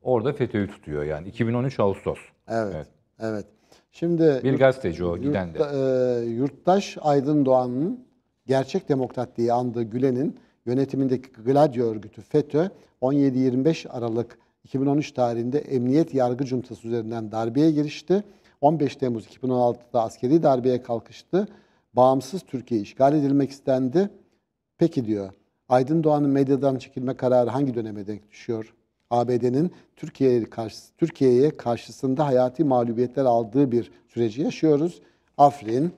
orada FETÖ'yü tutuyor. Yani 2013 Ağustos. Evet. evet. Evet. Şimdi bir gazeteci o giden de. e, yurttaş Aydın Doğan'ın gerçek demokrat diye andığı Gülen'in yönetimindeki Gladio örgütü FETÖ 17-25 Aralık 2013 tarihinde emniyet yargı cuntası üzerinden darbeye girişti. 15 Temmuz 2016'da askeri darbeye kalkıştı. Bağımsız Türkiye işgal edilmek istendi. Peki diyor. Aydın Doğan'ın medyadan çekilme kararı hangi döneme denk düşüyor? ABD'nin Türkiye'ye karşı, Türkiye'ye karşısında hayati mağlubiyetler aldığı bir süreci yaşıyoruz. Afrin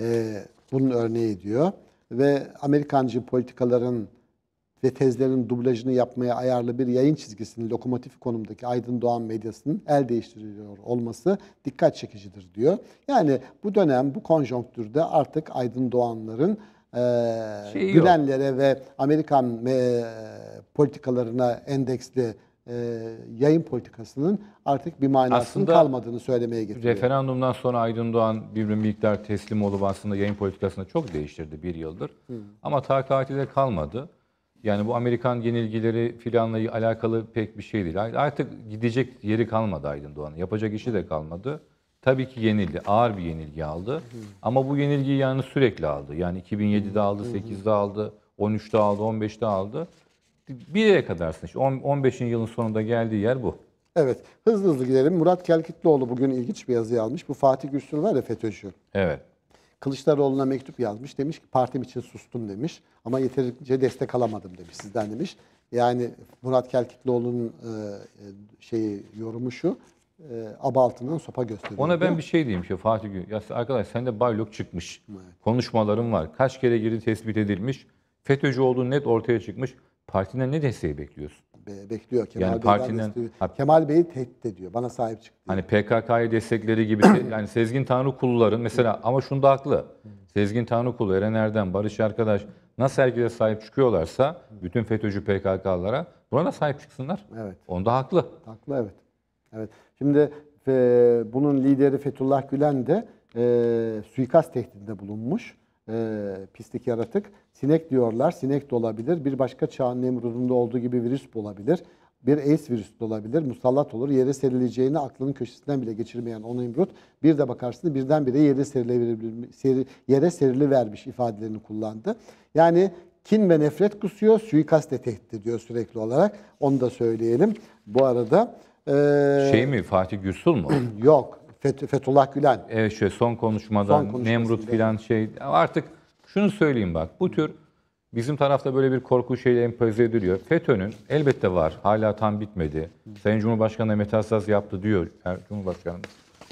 e, bunun örneği diyor ve Amerikancı politikaların ve tezlerin dublajını yapmaya ayarlı bir yayın çizgisinin lokomotif konumdaki Aydın Doğan medyasının el değiştiriyor olması dikkat çekicidir diyor. Yani bu dönem, bu konjonktürde artık Aydın Doğanların e, şey Gülenlere ve Amerikan e, politikalarına endeksli e, yayın politikasının artık bir manasının aslında kalmadığını söylemeye getiriyor. Referandumdan sonra Aydın Doğan bir miktar teslim olup aslında yayın politikasını çok değiştirdi bir yıldır. Hı. Ama takati de kalmadı. Yani bu Amerikan yenilgileri filanla alakalı pek bir şey değil. Artık gidecek yeri kalmadı Aydın Doğan'ın. Yapacak işi de kalmadı. Tabii ki yenildi. Ağır bir yenilgi aldı. Hı. Ama bu yenilgiyi yani sürekli aldı. Yani 2007'de aldı, 8'de aldı, 13'te aldı, 15'te aldı. Bir yere kadarsın. İşte 15. yılın sonunda geldiği yer bu. Evet. Hızlı hızlı gidelim. Murat Kelkitlioğlu bugün ilginç bir yazı yazmış. Bu Fatih Gürsün var ya FETÖ'cü. Evet. Kılıçdaroğlu'na mektup yazmış. Demiş ki partim için sustum demiş. Ama yeterince destek alamadım demiş sizden demiş. Yani Murat Kelkitlioğlu'nun e, e, şeyi yorumu şu e, aba altından sopa gösteriyor. Ona ben bir şey diyeyim ki Fatih Gül. Ya arkadaş sende baylok çıkmış. Evet. Konuşmaların var. Kaç kere girdi tespit edilmiş. FETÖ'cü olduğu net ortaya çıkmış. Partinden ne desteği bekliyorsun? Be- bekliyor Kemal Yani Bey'den partinin- Kemal Bey'i tehdit ediyor. Bana sahip çıktı. Hani PKK'yı destekleri gibi şey- yani Sezgin Tanrı kulların mesela ama da haklı. Sezgin Tanrı kulu Eren Erdem, Barış Arkadaş nasıl herkese sahip çıkıyorlarsa bütün FETÖ'cü PKK'lara buna da sahip çıksınlar. Evet. Onda haklı. Haklı evet. Evet. Şimdi e, bunun lideri Fethullah Gülen de e, suikast tehdidinde bulunmuş. E, pislik yaratık. Sinek diyorlar. Sinek de olabilir. Bir başka çağın Nemrud'unda olduğu gibi virüs de olabilir. Bir AIDS virüsü de olabilir. Musallat olur. Yere serileceğini aklının köşesinden bile geçirmeyen o Nemrut bir de bakarsın birdenbire yere, seri, yere serilivermiş ifadelerini kullandı. Yani kin ve nefret kusuyor. Suikast de tehdit ediyor sürekli olarak. Onu da söyleyelim. Bu arada ee, şey mi Fatih Gürsul mu? yok. Fet Fethullah Gülen. Evet şöyle son konuşmadan son Nemrut filan şey. Artık şunu söyleyeyim bak bu tür bizim tarafta böyle bir korku şeyle empoze ediliyor. FETÖ'nün elbette var hala tam bitmedi. Sayın Cumhurbaşkanı metarsaz yaptı diyor yani Cumhurbaşkanı.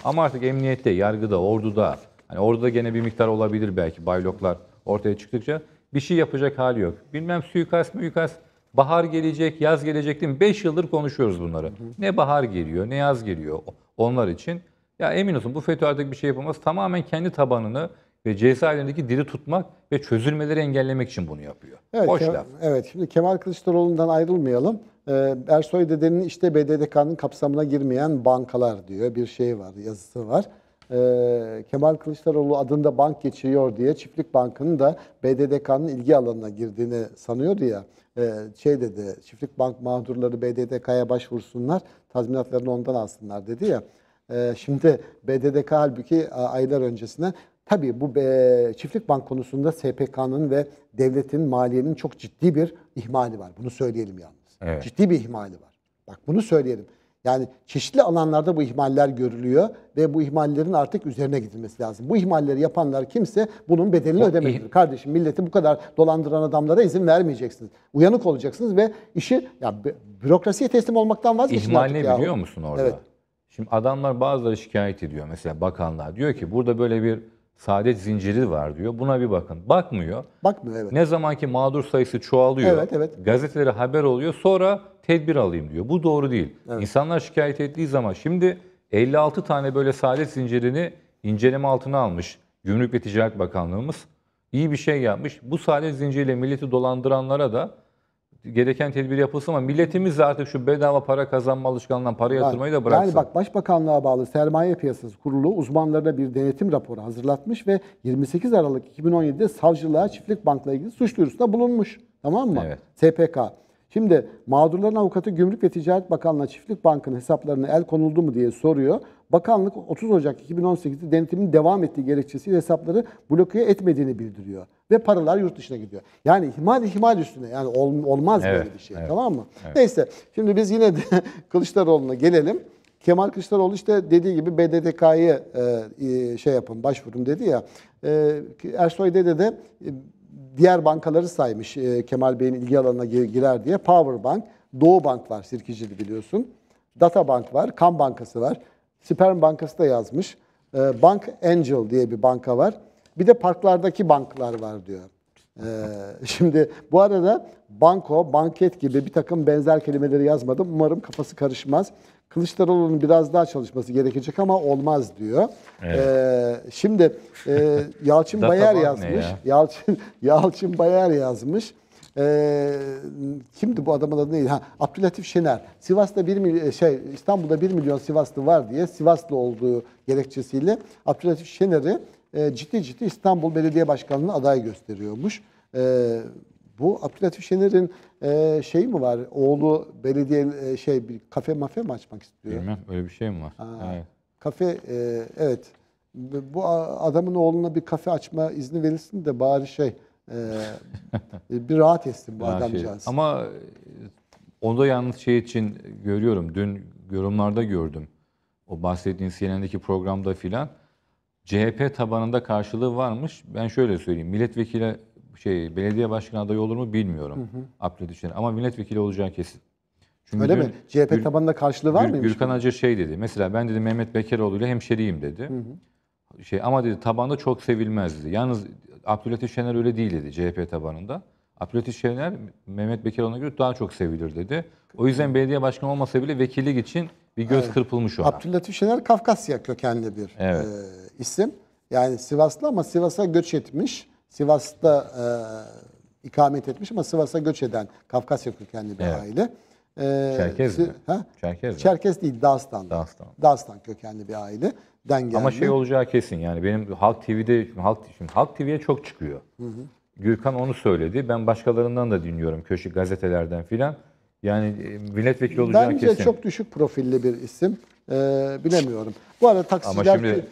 Ama artık emniyette, yargıda, orduda hani orduda gene bir miktar olabilir belki bayloklar ortaya çıktıkça bir şey yapacak hali yok. Bilmem suikast mı suikast Bahar gelecek, yaz gelecek değil mi? 5 yıldır konuşuyoruz bunları. Ne bahar geliyor, ne yaz geliyor onlar için. Ya emin olsun bu FETÖ artık bir şey yapamaz. Tamamen kendi tabanını ve cezaevlerindeki diri tutmak ve çözülmeleri engellemek için bunu yapıyor. Evet, Boş laf. Evet, şimdi Kemal Kılıçdaroğlu'ndan ayrılmayalım. Ee, Ersoy dedenin işte BDDK'nın kapsamına girmeyen bankalar diyor bir şey var, yazısı var. Ee, Kemal Kılıçdaroğlu adında bank geçiriyor diye Çiftlik Bankı'nın da BDDK'nın ilgi alanına girdiğini sanıyordu ya. Ee, şey dedi, çiftlik bank mağdurları BDDK'ya başvursunlar, tazminatlarını ondan alsınlar dedi ya. Ee, şimdi BDDK halbuki aylar öncesinden Tabii bu e, çiftlik bank konusunda SPK'nın ve devletin maliyenin çok ciddi bir ihmali var. Bunu söyleyelim yalnız. Evet. Ciddi bir ihmali var. Bak bunu söyleyelim. Yani çeşitli alanlarda bu ihmaller görülüyor ve bu ihmallerin artık üzerine gidilmesi lazım. Bu ihmalleri yapanlar kimse bunun bedelini ödemelidir. Kardeşim milleti bu kadar dolandıran adamlara izin vermeyeceksiniz. Uyanık olacaksınız ve işi ya bürokrasiye teslim olmaktan vazgeçin İhmal artık ne ya. biliyor musun orada? Evet. Şimdi adamlar bazıları şikayet ediyor. Mesela bakanlar diyor ki burada böyle bir saadet zinciri var diyor. Buna bir bakın. Bakmıyor. Bakmıyor evet. Ne zamanki mağdur sayısı çoğalıyor. Evet evet. Gazetelere haber oluyor. Sonra tedbir alayım diyor. Bu doğru değil. Evet. İnsanlar şikayet ettiği zaman şimdi 56 tane böyle saadet zincirini inceleme altına almış Gümrük ve Ticaret Bakanlığımız. İyi bir şey yapmış. Bu saadet zinciriyle milleti dolandıranlara da gereken tedbir yapılsın ama milletimiz de artık şu bedava para kazanma alışkanlığından para yatırmayı da bıraksın. Yani bak Başbakanlığa bağlı Sermaye Piyasası Kurulu uzmanlarına bir denetim raporu hazırlatmış ve 28 Aralık 2017'de savcılığa çiftlik bankla ilgili suç duyurusunda bulunmuş. Tamam mı? Evet. SPK. Şimdi mağdurların avukatı Gümrük ve Ticaret Bakanlığı, Çiftlik Bank'ın hesaplarına el konuldu mu diye soruyor. Bakanlık 30 Ocak 2018'de denetimin devam ettiği gerekçesiyle hesapları bloke etmediğini bildiriyor. Ve paralar yurt dışına gidiyor. Yani ihmal ihmal üstüne. Yani ol, olmaz evet, böyle bir şey. Evet, tamam mı? Evet. Neyse şimdi biz yine de Kılıçdaroğlu'na gelelim. Kemal Kılıçdaroğlu işte dediği gibi BDDK'yı e, e, şey yapın, başvurun dedi ya. E, Ersoy dedi de diğer bankaları saymış e, Kemal Bey'in ilgi alanına girer diye. Powerbank, Doğu Bank var Sirkicili biliyorsun. Data Bank var, Kan Bankası var. Sperm Bankası da yazmış. E, Bank Angel diye bir banka var. Bir de parklardaki banklar var diyor. E, şimdi bu arada banko, banket gibi bir takım benzer kelimeleri yazmadım. Umarım kafası karışmaz. Kılıçdaroğlu'nun biraz daha çalışması gerekecek ama olmaz diyor. Evet. Ee, şimdi e, Yalçın Bayar yazmış. Ya? Yalçın Yalçın Bayar yazmış. Ee, kimdi bu adamın adı neydi? Ha, Abdülhatif Şener. Sivas'ta bir e, şey İstanbul'da 1 milyon Sivaslı var diye Sivaslı olduğu gerekçesiyle Abdülhatif Şener'i e, ciddi ciddi İstanbul Belediye Başkanlığı aday gösteriyormuş. E, bu Abdülhatif Şener'in ee, şey mi var? Oğlu belediye e, şey bir kafe mafe mi açmak istiyor? Bilmem öyle bir şey mi var? Ha, evet. Kafe e, evet. Bu adamın oğluna bir kafe açma izni verilsin de bari şey e, bir rahat etsin bu adamcağız. Şey. Ama e, onu da yalnız şey için görüyorum. Dün yorumlarda gördüm. O bahsettiğin CNN'deki programda filan. CHP tabanında karşılığı varmış. Ben şöyle söyleyeyim. Milletvekili şey belediye başkanı adayı olur mu bilmiyorum. Hı hı. Abdülhamit Öcalan. Ama milletvekili olacağı kesin. Çünkü Öyle mi? CHP Gür, tabanında karşılığı var Gür, Gürkan Acır şey dedi. Mesela ben dedi Mehmet Bekeroğlu ile hemşeriyim dedi. Hı hı. Şey ama dedi tabanda çok sevilmezdi. Yalnız Abdülhatif Şener öyle değil dedi CHP tabanında. Abdülhatif Şener Mehmet Bekiroğlu'na göre daha çok sevilir dedi. O yüzden belediye başkanı olmasa bile vekillik için bir göz evet. kırpılmış ona. Abdülhatif Şener Kafkasya kökenli bir evet. e, isim. Yani Sivaslı ama Sivas'a göç etmiş. Sivas'ta e, ikamet etmiş ama Sivas'a göç eden Kafkasya kökenli bir evet. aile. E, Çerkez mi? Ha? Çerkez, mi? Çerkez değil, Dağıstan. Dağıstan. Dağıstan kökenli bir aile. Geldi. Ama şey olacağı kesin yani benim Halk TV'de Halk şimdi Halk TV'ye çok çıkıyor. Hı hı. Gürkan onu söyledi. Ben başkalarından da dinliyorum köşe gazetelerden filan. Yani e, milletvekili olacağı Bence kesin. Bence çok düşük profilli bir isim. Ee, bilemiyorum. Bu arada taksiciler... Ama şimdi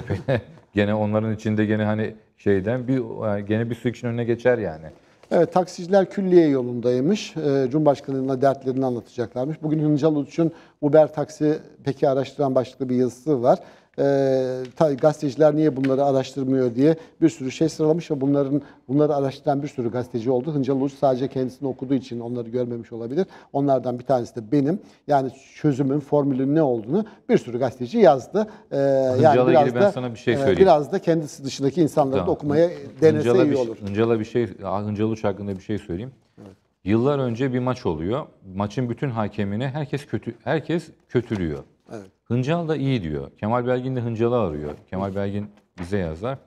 CHP gene onların içinde gene hani şeyden bir e, gene bir su için önüne geçer yani. Evet, taksiciler külliye yolundaymış. E, dertlerini anlatacaklarmış. Bugün Hıncal Uç'un Uber taksi peki araştıran başlıklı bir yazısı var. Ee, tabii gazeteciler niye bunları araştırmıyor diye bir sürü şey sıralamış ve bunların bunları araştıran bir sürü gazeteci oldu. Hıncalı Uç sadece kendisini okuduğu için onları görmemiş olabilir. Onlardan bir tanesi de benim. Yani çözümün, formülün ne olduğunu bir sürü gazeteci yazdı. Ee, yani biraz da, ben sana bir şey e, söyleyeyim. Biraz da kendisi dışındaki insanları tamam. da okumaya denese Hıncala iyi şey- olur. Hıncala bir şey, Hıncalı Uç hakkında bir şey söyleyeyim. Yıllar önce bir maç oluyor. Maçın bütün hakemini herkes kötü herkes kötülüyor. Evet. Hıncal da iyi diyor. Kemal Belgin de Hıncal'ı arıyor. Kemal Belgin bize yazar.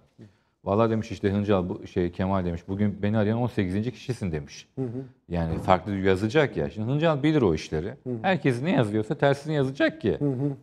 Vallahi demiş işte Hıncal bu şey Kemal demiş bugün beni arayan 18. kişisin demiş. Hı hı. Yani farklı yazacak ya. Şimdi Hıncal bilir o işleri. Hı Herkes ne yazıyorsa tersini yazacak ki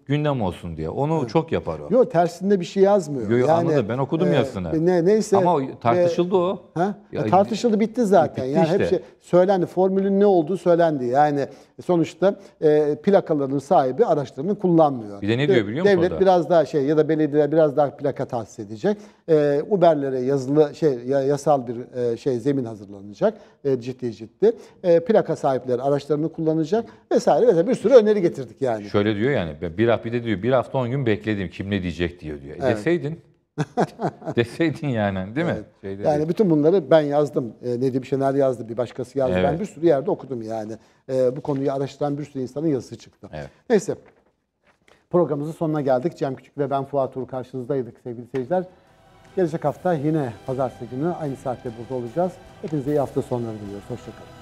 gündem olsun diye. Onu hı. çok yapar o. Yok tersinde bir şey yazmıyor. Yo, yo, yani, anladım ben okudum e, yazısını. E, ne, neyse. Ama e, tartışıldı e, o. Ha? Ya, e, tartışıldı bitti zaten. Bitti yani işte. şey söylendi. Formülün ne olduğu söylendi. Yani sonuçta e, plakaların sahibi araçlarını kullanmıyor. Bir de ne diyor biliyor musun? Devlet biraz daha şey ya da belediye biraz daha plaka tahsis edecek. E, Uber'lere yazılı şey yasal bir e, şey zemin hazırlanacak. E, ciddi ciddi e, plaka sahipleri araçlarını kullanacak vesaire vesaire bir sürü öneri getirdik yani. Şöyle diyor yani bir hafta de diyor bir hafta on gün bekledim kim ne diyecek diyor diyor. E, evet. Deseydin deseydin yani değil mi? Evet. Şeyde yani değil. bütün bunları ben yazdım. E, Nedim Şener yazdı, bir başkası yazdı. Evet. Ben bir sürü yerde okudum yani. E, bu konuyu araştıran bir sürü insanın yazısı çıktı. Evet. Neyse. Programımızın sonuna geldik. Cem Küçük ve ben Fuat Uğur karşınızdaydık sevgili seyirciler. Gelecek hafta yine pazartesi günü aynı saatte burada olacağız. Hepinize iyi hafta sonları diliyoruz. Hoşçakalın.